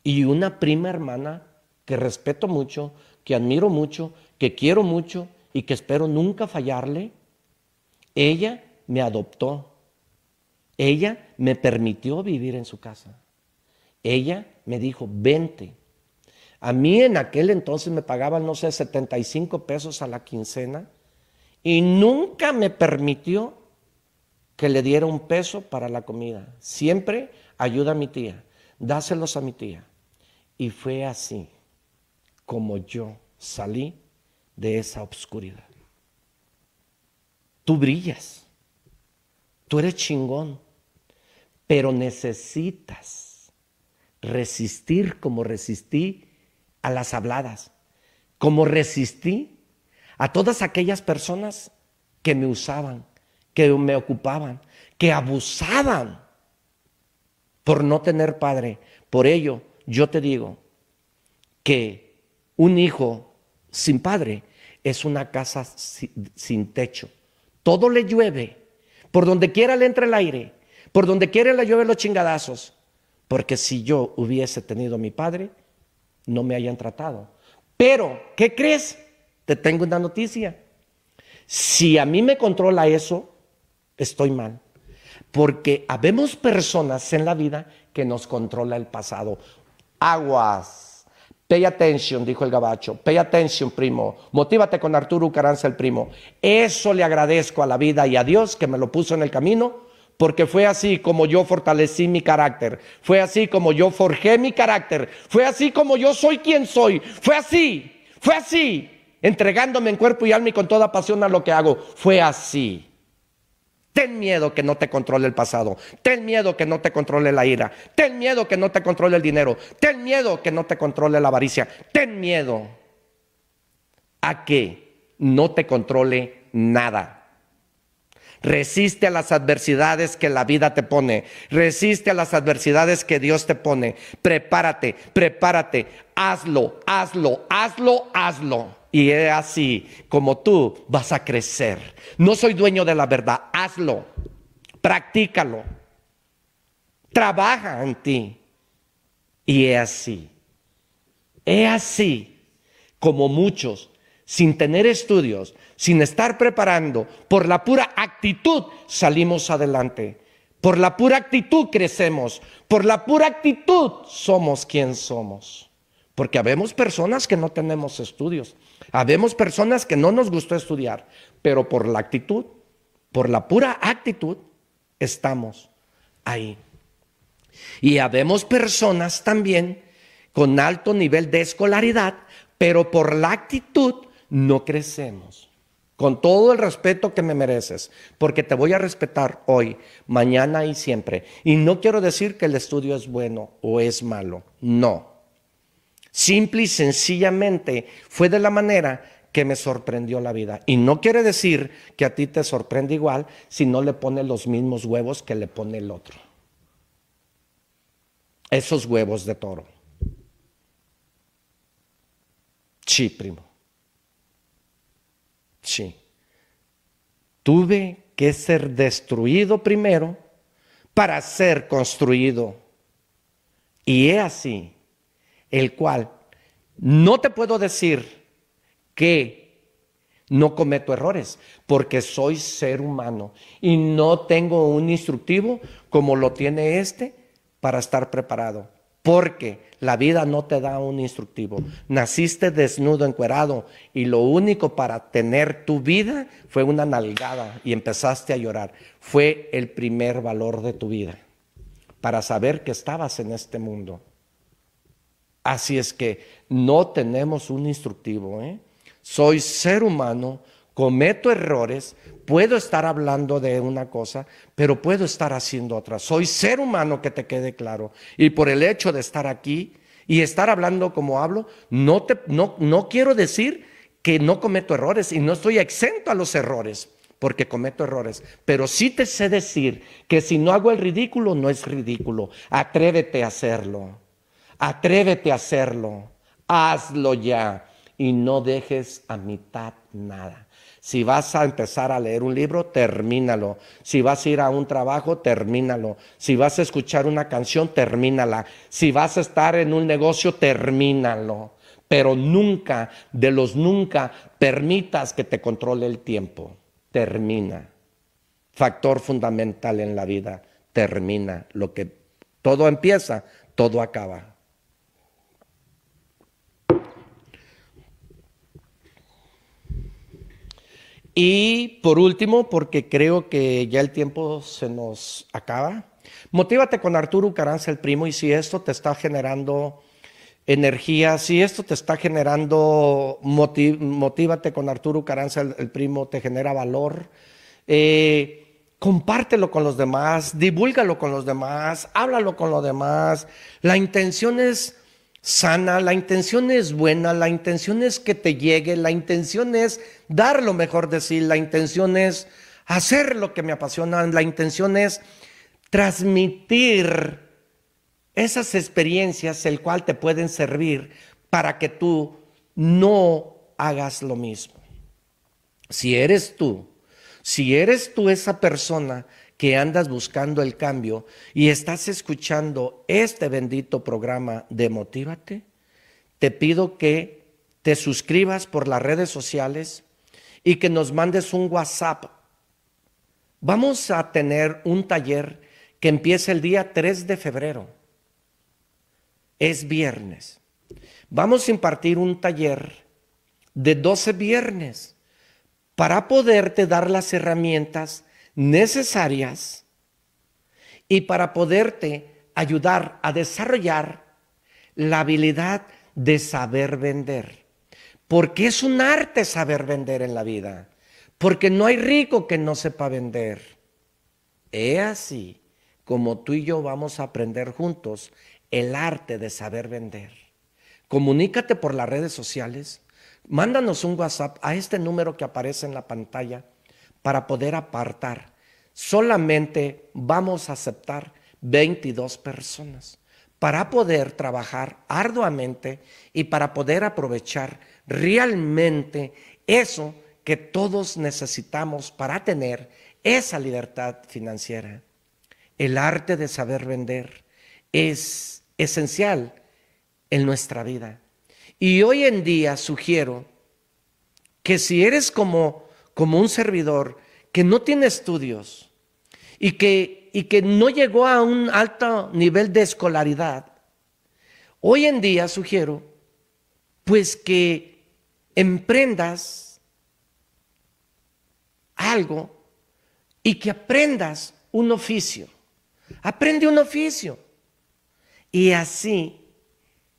Y una prima hermana que respeto mucho, que admiro mucho, que quiero mucho y que espero nunca fallarle, ella me adoptó. Ella me permitió vivir en su casa. Ella me dijo, vente, a mí en aquel entonces me pagaban, no sé, 75 pesos a la quincena y nunca me permitió que le diera un peso para la comida. Siempre ayuda a mi tía, dáselos a mi tía. Y fue así como yo salí de esa obscuridad. Tú brillas, tú eres chingón, pero necesitas resistir como resistí a las habladas, como resistí a todas aquellas personas que me usaban, que me ocupaban, que abusaban por no tener padre. Por ello, yo te digo que un hijo sin padre es una casa sin techo. Todo le llueve, por donde quiera le entra el aire, por donde quiera le llueve los chingadazos. Porque si yo hubiese tenido a mi padre, no me hayan tratado. Pero, ¿qué crees? Te tengo una noticia. Si a mí me controla eso, estoy mal. Porque habemos personas en la vida que nos controla el pasado. Aguas. Pay attention, dijo el gabacho. Pay attention, primo. Motívate con Arturo Caranza, el primo. Eso le agradezco a la vida y a Dios que me lo puso en el camino porque fue así como yo fortalecí mi carácter, fue así como yo forjé mi carácter, fue así como yo soy quien soy, fue así, fue así, entregándome en cuerpo y alma y con toda pasión a lo que hago, fue así. Ten miedo que no te controle el pasado. Ten miedo que no te controle la ira. Ten miedo que no te controle el dinero. Ten miedo que no te controle la avaricia. Ten miedo a que no te controle nada. Resiste a las adversidades que la vida te pone. Resiste a las adversidades que Dios te pone. Prepárate, prepárate. Hazlo, hazlo, hazlo, hazlo. Y es así como tú vas a crecer. No soy dueño de la verdad. Hazlo. Practícalo. Trabaja en ti. Y es así. Es así como muchos, sin tener estudios, sin estar preparando, por la pura actitud salimos adelante. Por la pura actitud crecemos, por la pura actitud somos quien somos. Porque habemos personas que no tenemos estudios, habemos personas que no nos gustó estudiar, pero por la actitud, por la pura actitud, estamos ahí. Y habemos personas también con alto nivel de escolaridad, pero por la actitud no crecemos con todo el respeto que me mereces, porque te voy a respetar hoy, mañana y siempre. Y no quiero decir que el estudio es bueno o es malo, no. Simple y sencillamente fue de la manera que me sorprendió la vida. Y no quiere decir que a ti te sorprende igual si no le pone los mismos huevos que le pone el otro. Esos huevos de toro. Sí, primo. Sí. Tuve que ser destruido primero para ser construido. Y es así, el cual no te puedo decir que no cometo errores, porque soy ser humano y no tengo un instructivo como lo tiene este para estar preparado porque la vida no te da un instructivo. Naciste desnudo, encuerado, y lo único para tener tu vida fue una nalgada y empezaste a llorar. Fue el primer valor de tu vida, para saber que estabas en este mundo. Así es que no tenemos un instructivo. ¿eh? Soy ser humano, cometo errores, Puedo estar hablando de una cosa, pero puedo estar haciendo otra. Soy ser humano, que te quede claro. Y por el hecho de estar aquí y estar hablando como hablo, no, te, no quiero decir que no cometo errores y no estoy exento a los errores, porque cometo errores. Pero sí te sé decir que si no hago el ridículo, no es ridículo. Atrévete a hacerlo. Atrévete a hacerlo. Hazlo ya. Y no dejes a mitad nada. Si vas a empezar a leer un libro, termínalo. Si vas a ir a un trabajo, termínalo. Si vas a escuchar una canción, termínala. Si vas a estar en un negocio, termínalo. Pero nunca, de los nunca, permitas que te controle el tiempo. Termina. Factor fundamental en la vida. Termina. Lo que todo empieza, todo acaba. Y por último, porque creo que ya el tiempo se nos acaba, motívate con Arturo Caranza, el primo, y si esto te está generando energía, si esto te está generando, motívate con Arturo Caranza, el, primo, te genera valor. Eh, compártelo con los demás, divúlgalo con los demás, háblalo con los demás. La intención es sana, la intención es buena, la intención es que te llegue, la intención es dar lo mejor de sí, la intención es hacer lo que me apasiona, la intención es transmitir esas experiencias el cual te pueden servir para que tú no hagas lo mismo. Si eres tú, si eres tú esa persona que andas buscando el cambio y estás escuchando este bendito programa de Motívate, te pido que te suscribas por las redes sociales y que nos mandes un WhatsApp. Vamos a tener un taller que empieza el día 3 de febrero. Es viernes. Vamos a impartir un taller de 12 viernes para poderte dar las herramientas necesarias y para poderte ayudar a desarrollar la habilidad de saber vender. Porque es un arte saber vender en la vida. Porque no hay rico que no sepa vender. Es así como tú y yo vamos a aprender juntos el arte de saber vender. Comunícate por las redes sociales. Mándanos un WhatsApp a este número que aparece en la pantalla para poder apartar. Solamente vamos a aceptar 22 personas para poder trabajar arduamente y para poder aprovechar realmente eso que todos necesitamos para tener esa libertad financiera. El arte de saber vender es esencial en nuestra vida. Y hoy en día sugiero que si eres como como un servidor que no tiene estudios y que, y que no llegó a un alto nivel de escolaridad, hoy en día sugiero pues que emprendas algo y que aprendas un oficio. Aprende un oficio. Y así,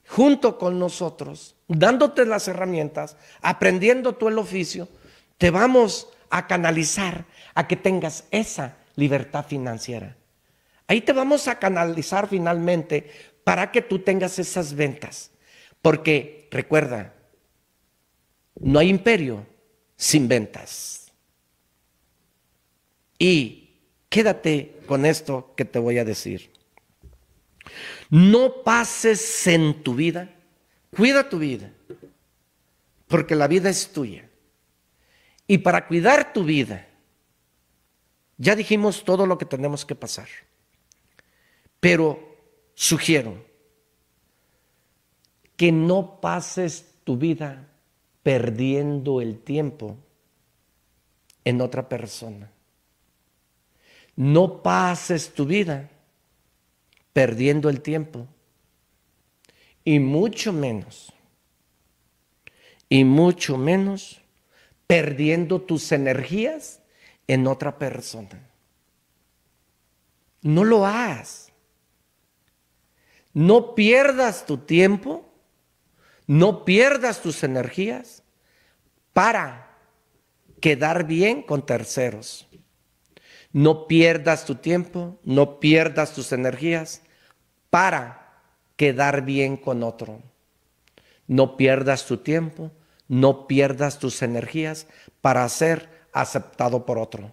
junto con nosotros, dándote las herramientas, aprendiendo tú el oficio, te vamos a canalizar a que tengas esa libertad financiera. Ahí te vamos a canalizar finalmente para que tú tengas esas ventas. Porque recuerda, no hay imperio sin ventas. Y quédate con esto que te voy a decir. No pases en tu vida, cuida tu vida, porque la vida es tuya y para cuidar tu vida. Ya dijimos todo lo que tenemos que pasar. Pero sugiero que no pases tu vida perdiendo el tiempo en otra persona. No pases tu vida perdiendo el tiempo. Y mucho menos, y mucho menos perdiendo tus energías en otra persona. No lo hagas. No pierdas tu tiempo, no pierdas tus energías para quedar bien con terceros. No pierdas tu tiempo, no pierdas tus energías para quedar bien con otro. No pierdas tu tiempo, no pierdas tus energías para ser aceptado por otro.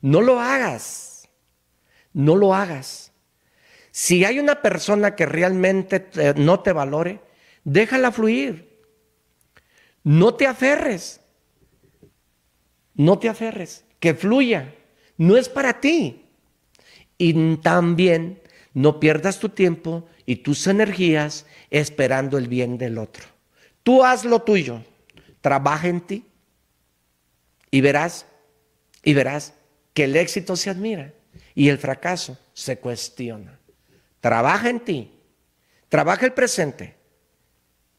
No lo hagas, no lo hagas. Si hay una persona que realmente no te valore, déjala fluir. No te aferres, no te aferres, que fluya. No es para ti. Y también no pierdas tu tiempo y tus energías esperando el bien del otro. Tú haz lo tuyo, trabaja en ti y verás, y verás que el éxito se admira y el fracaso se cuestiona. Trabaja en ti, trabaja el presente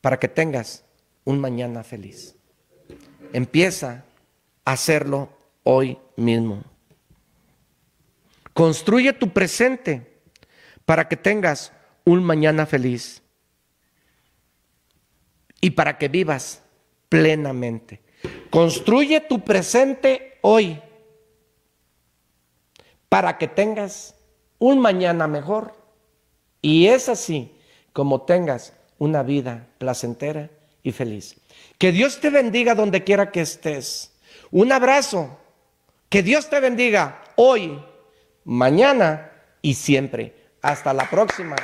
para que tengas un mañana feliz. Empieza a hacerlo hoy mismo. Construye tu presente para que tengas un mañana feliz y para que vivas plenamente. Construye tu presente hoy para que tengas un mañana mejor. Y es así como tengas una vida placentera y feliz. Que Dios te bendiga donde quiera que estés. Un abrazo. Que Dios te bendiga hoy, mañana y siempre. Hasta la próxima.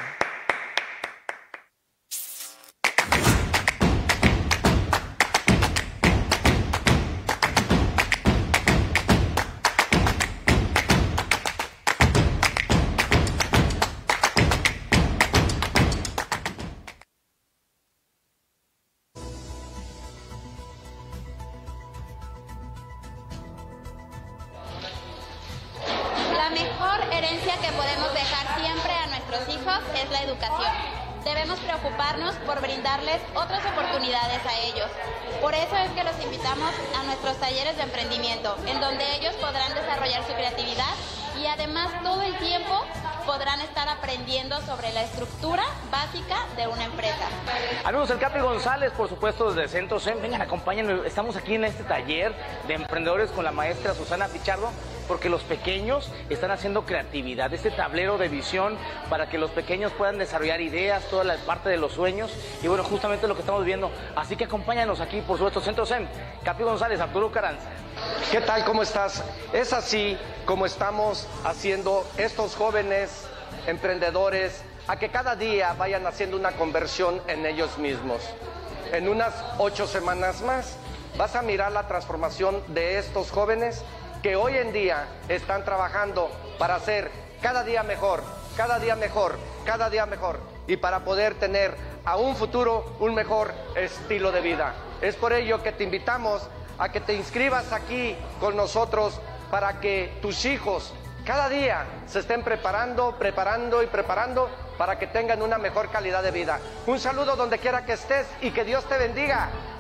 Estamos aquí en este taller de emprendedores con la maestra Susana Pichardo porque los pequeños están haciendo creatividad, este tablero de visión para que los pequeños puedan desarrollar ideas, toda la parte de los sueños y bueno, justamente lo que estamos viendo. Así que acompáñanos aquí, por supuesto, Centro CEM, Capi González, Arturo Caranza. ¿Qué tal? ¿Cómo estás? Es así como estamos haciendo estos jóvenes emprendedores a que cada día vayan haciendo una conversión en ellos mismos en unas ocho semanas más. Vas a mirar la transformación de estos jóvenes que hoy en día están trabajando para ser cada día mejor, cada día mejor, cada día mejor y para poder tener a un futuro un mejor estilo de vida. Es por ello que te invitamos a que te inscribas aquí con nosotros para que tus hijos cada día se estén preparando, preparando y preparando para que tengan una mejor calidad de vida. Un saludo donde quiera que estés y que Dios te bendiga.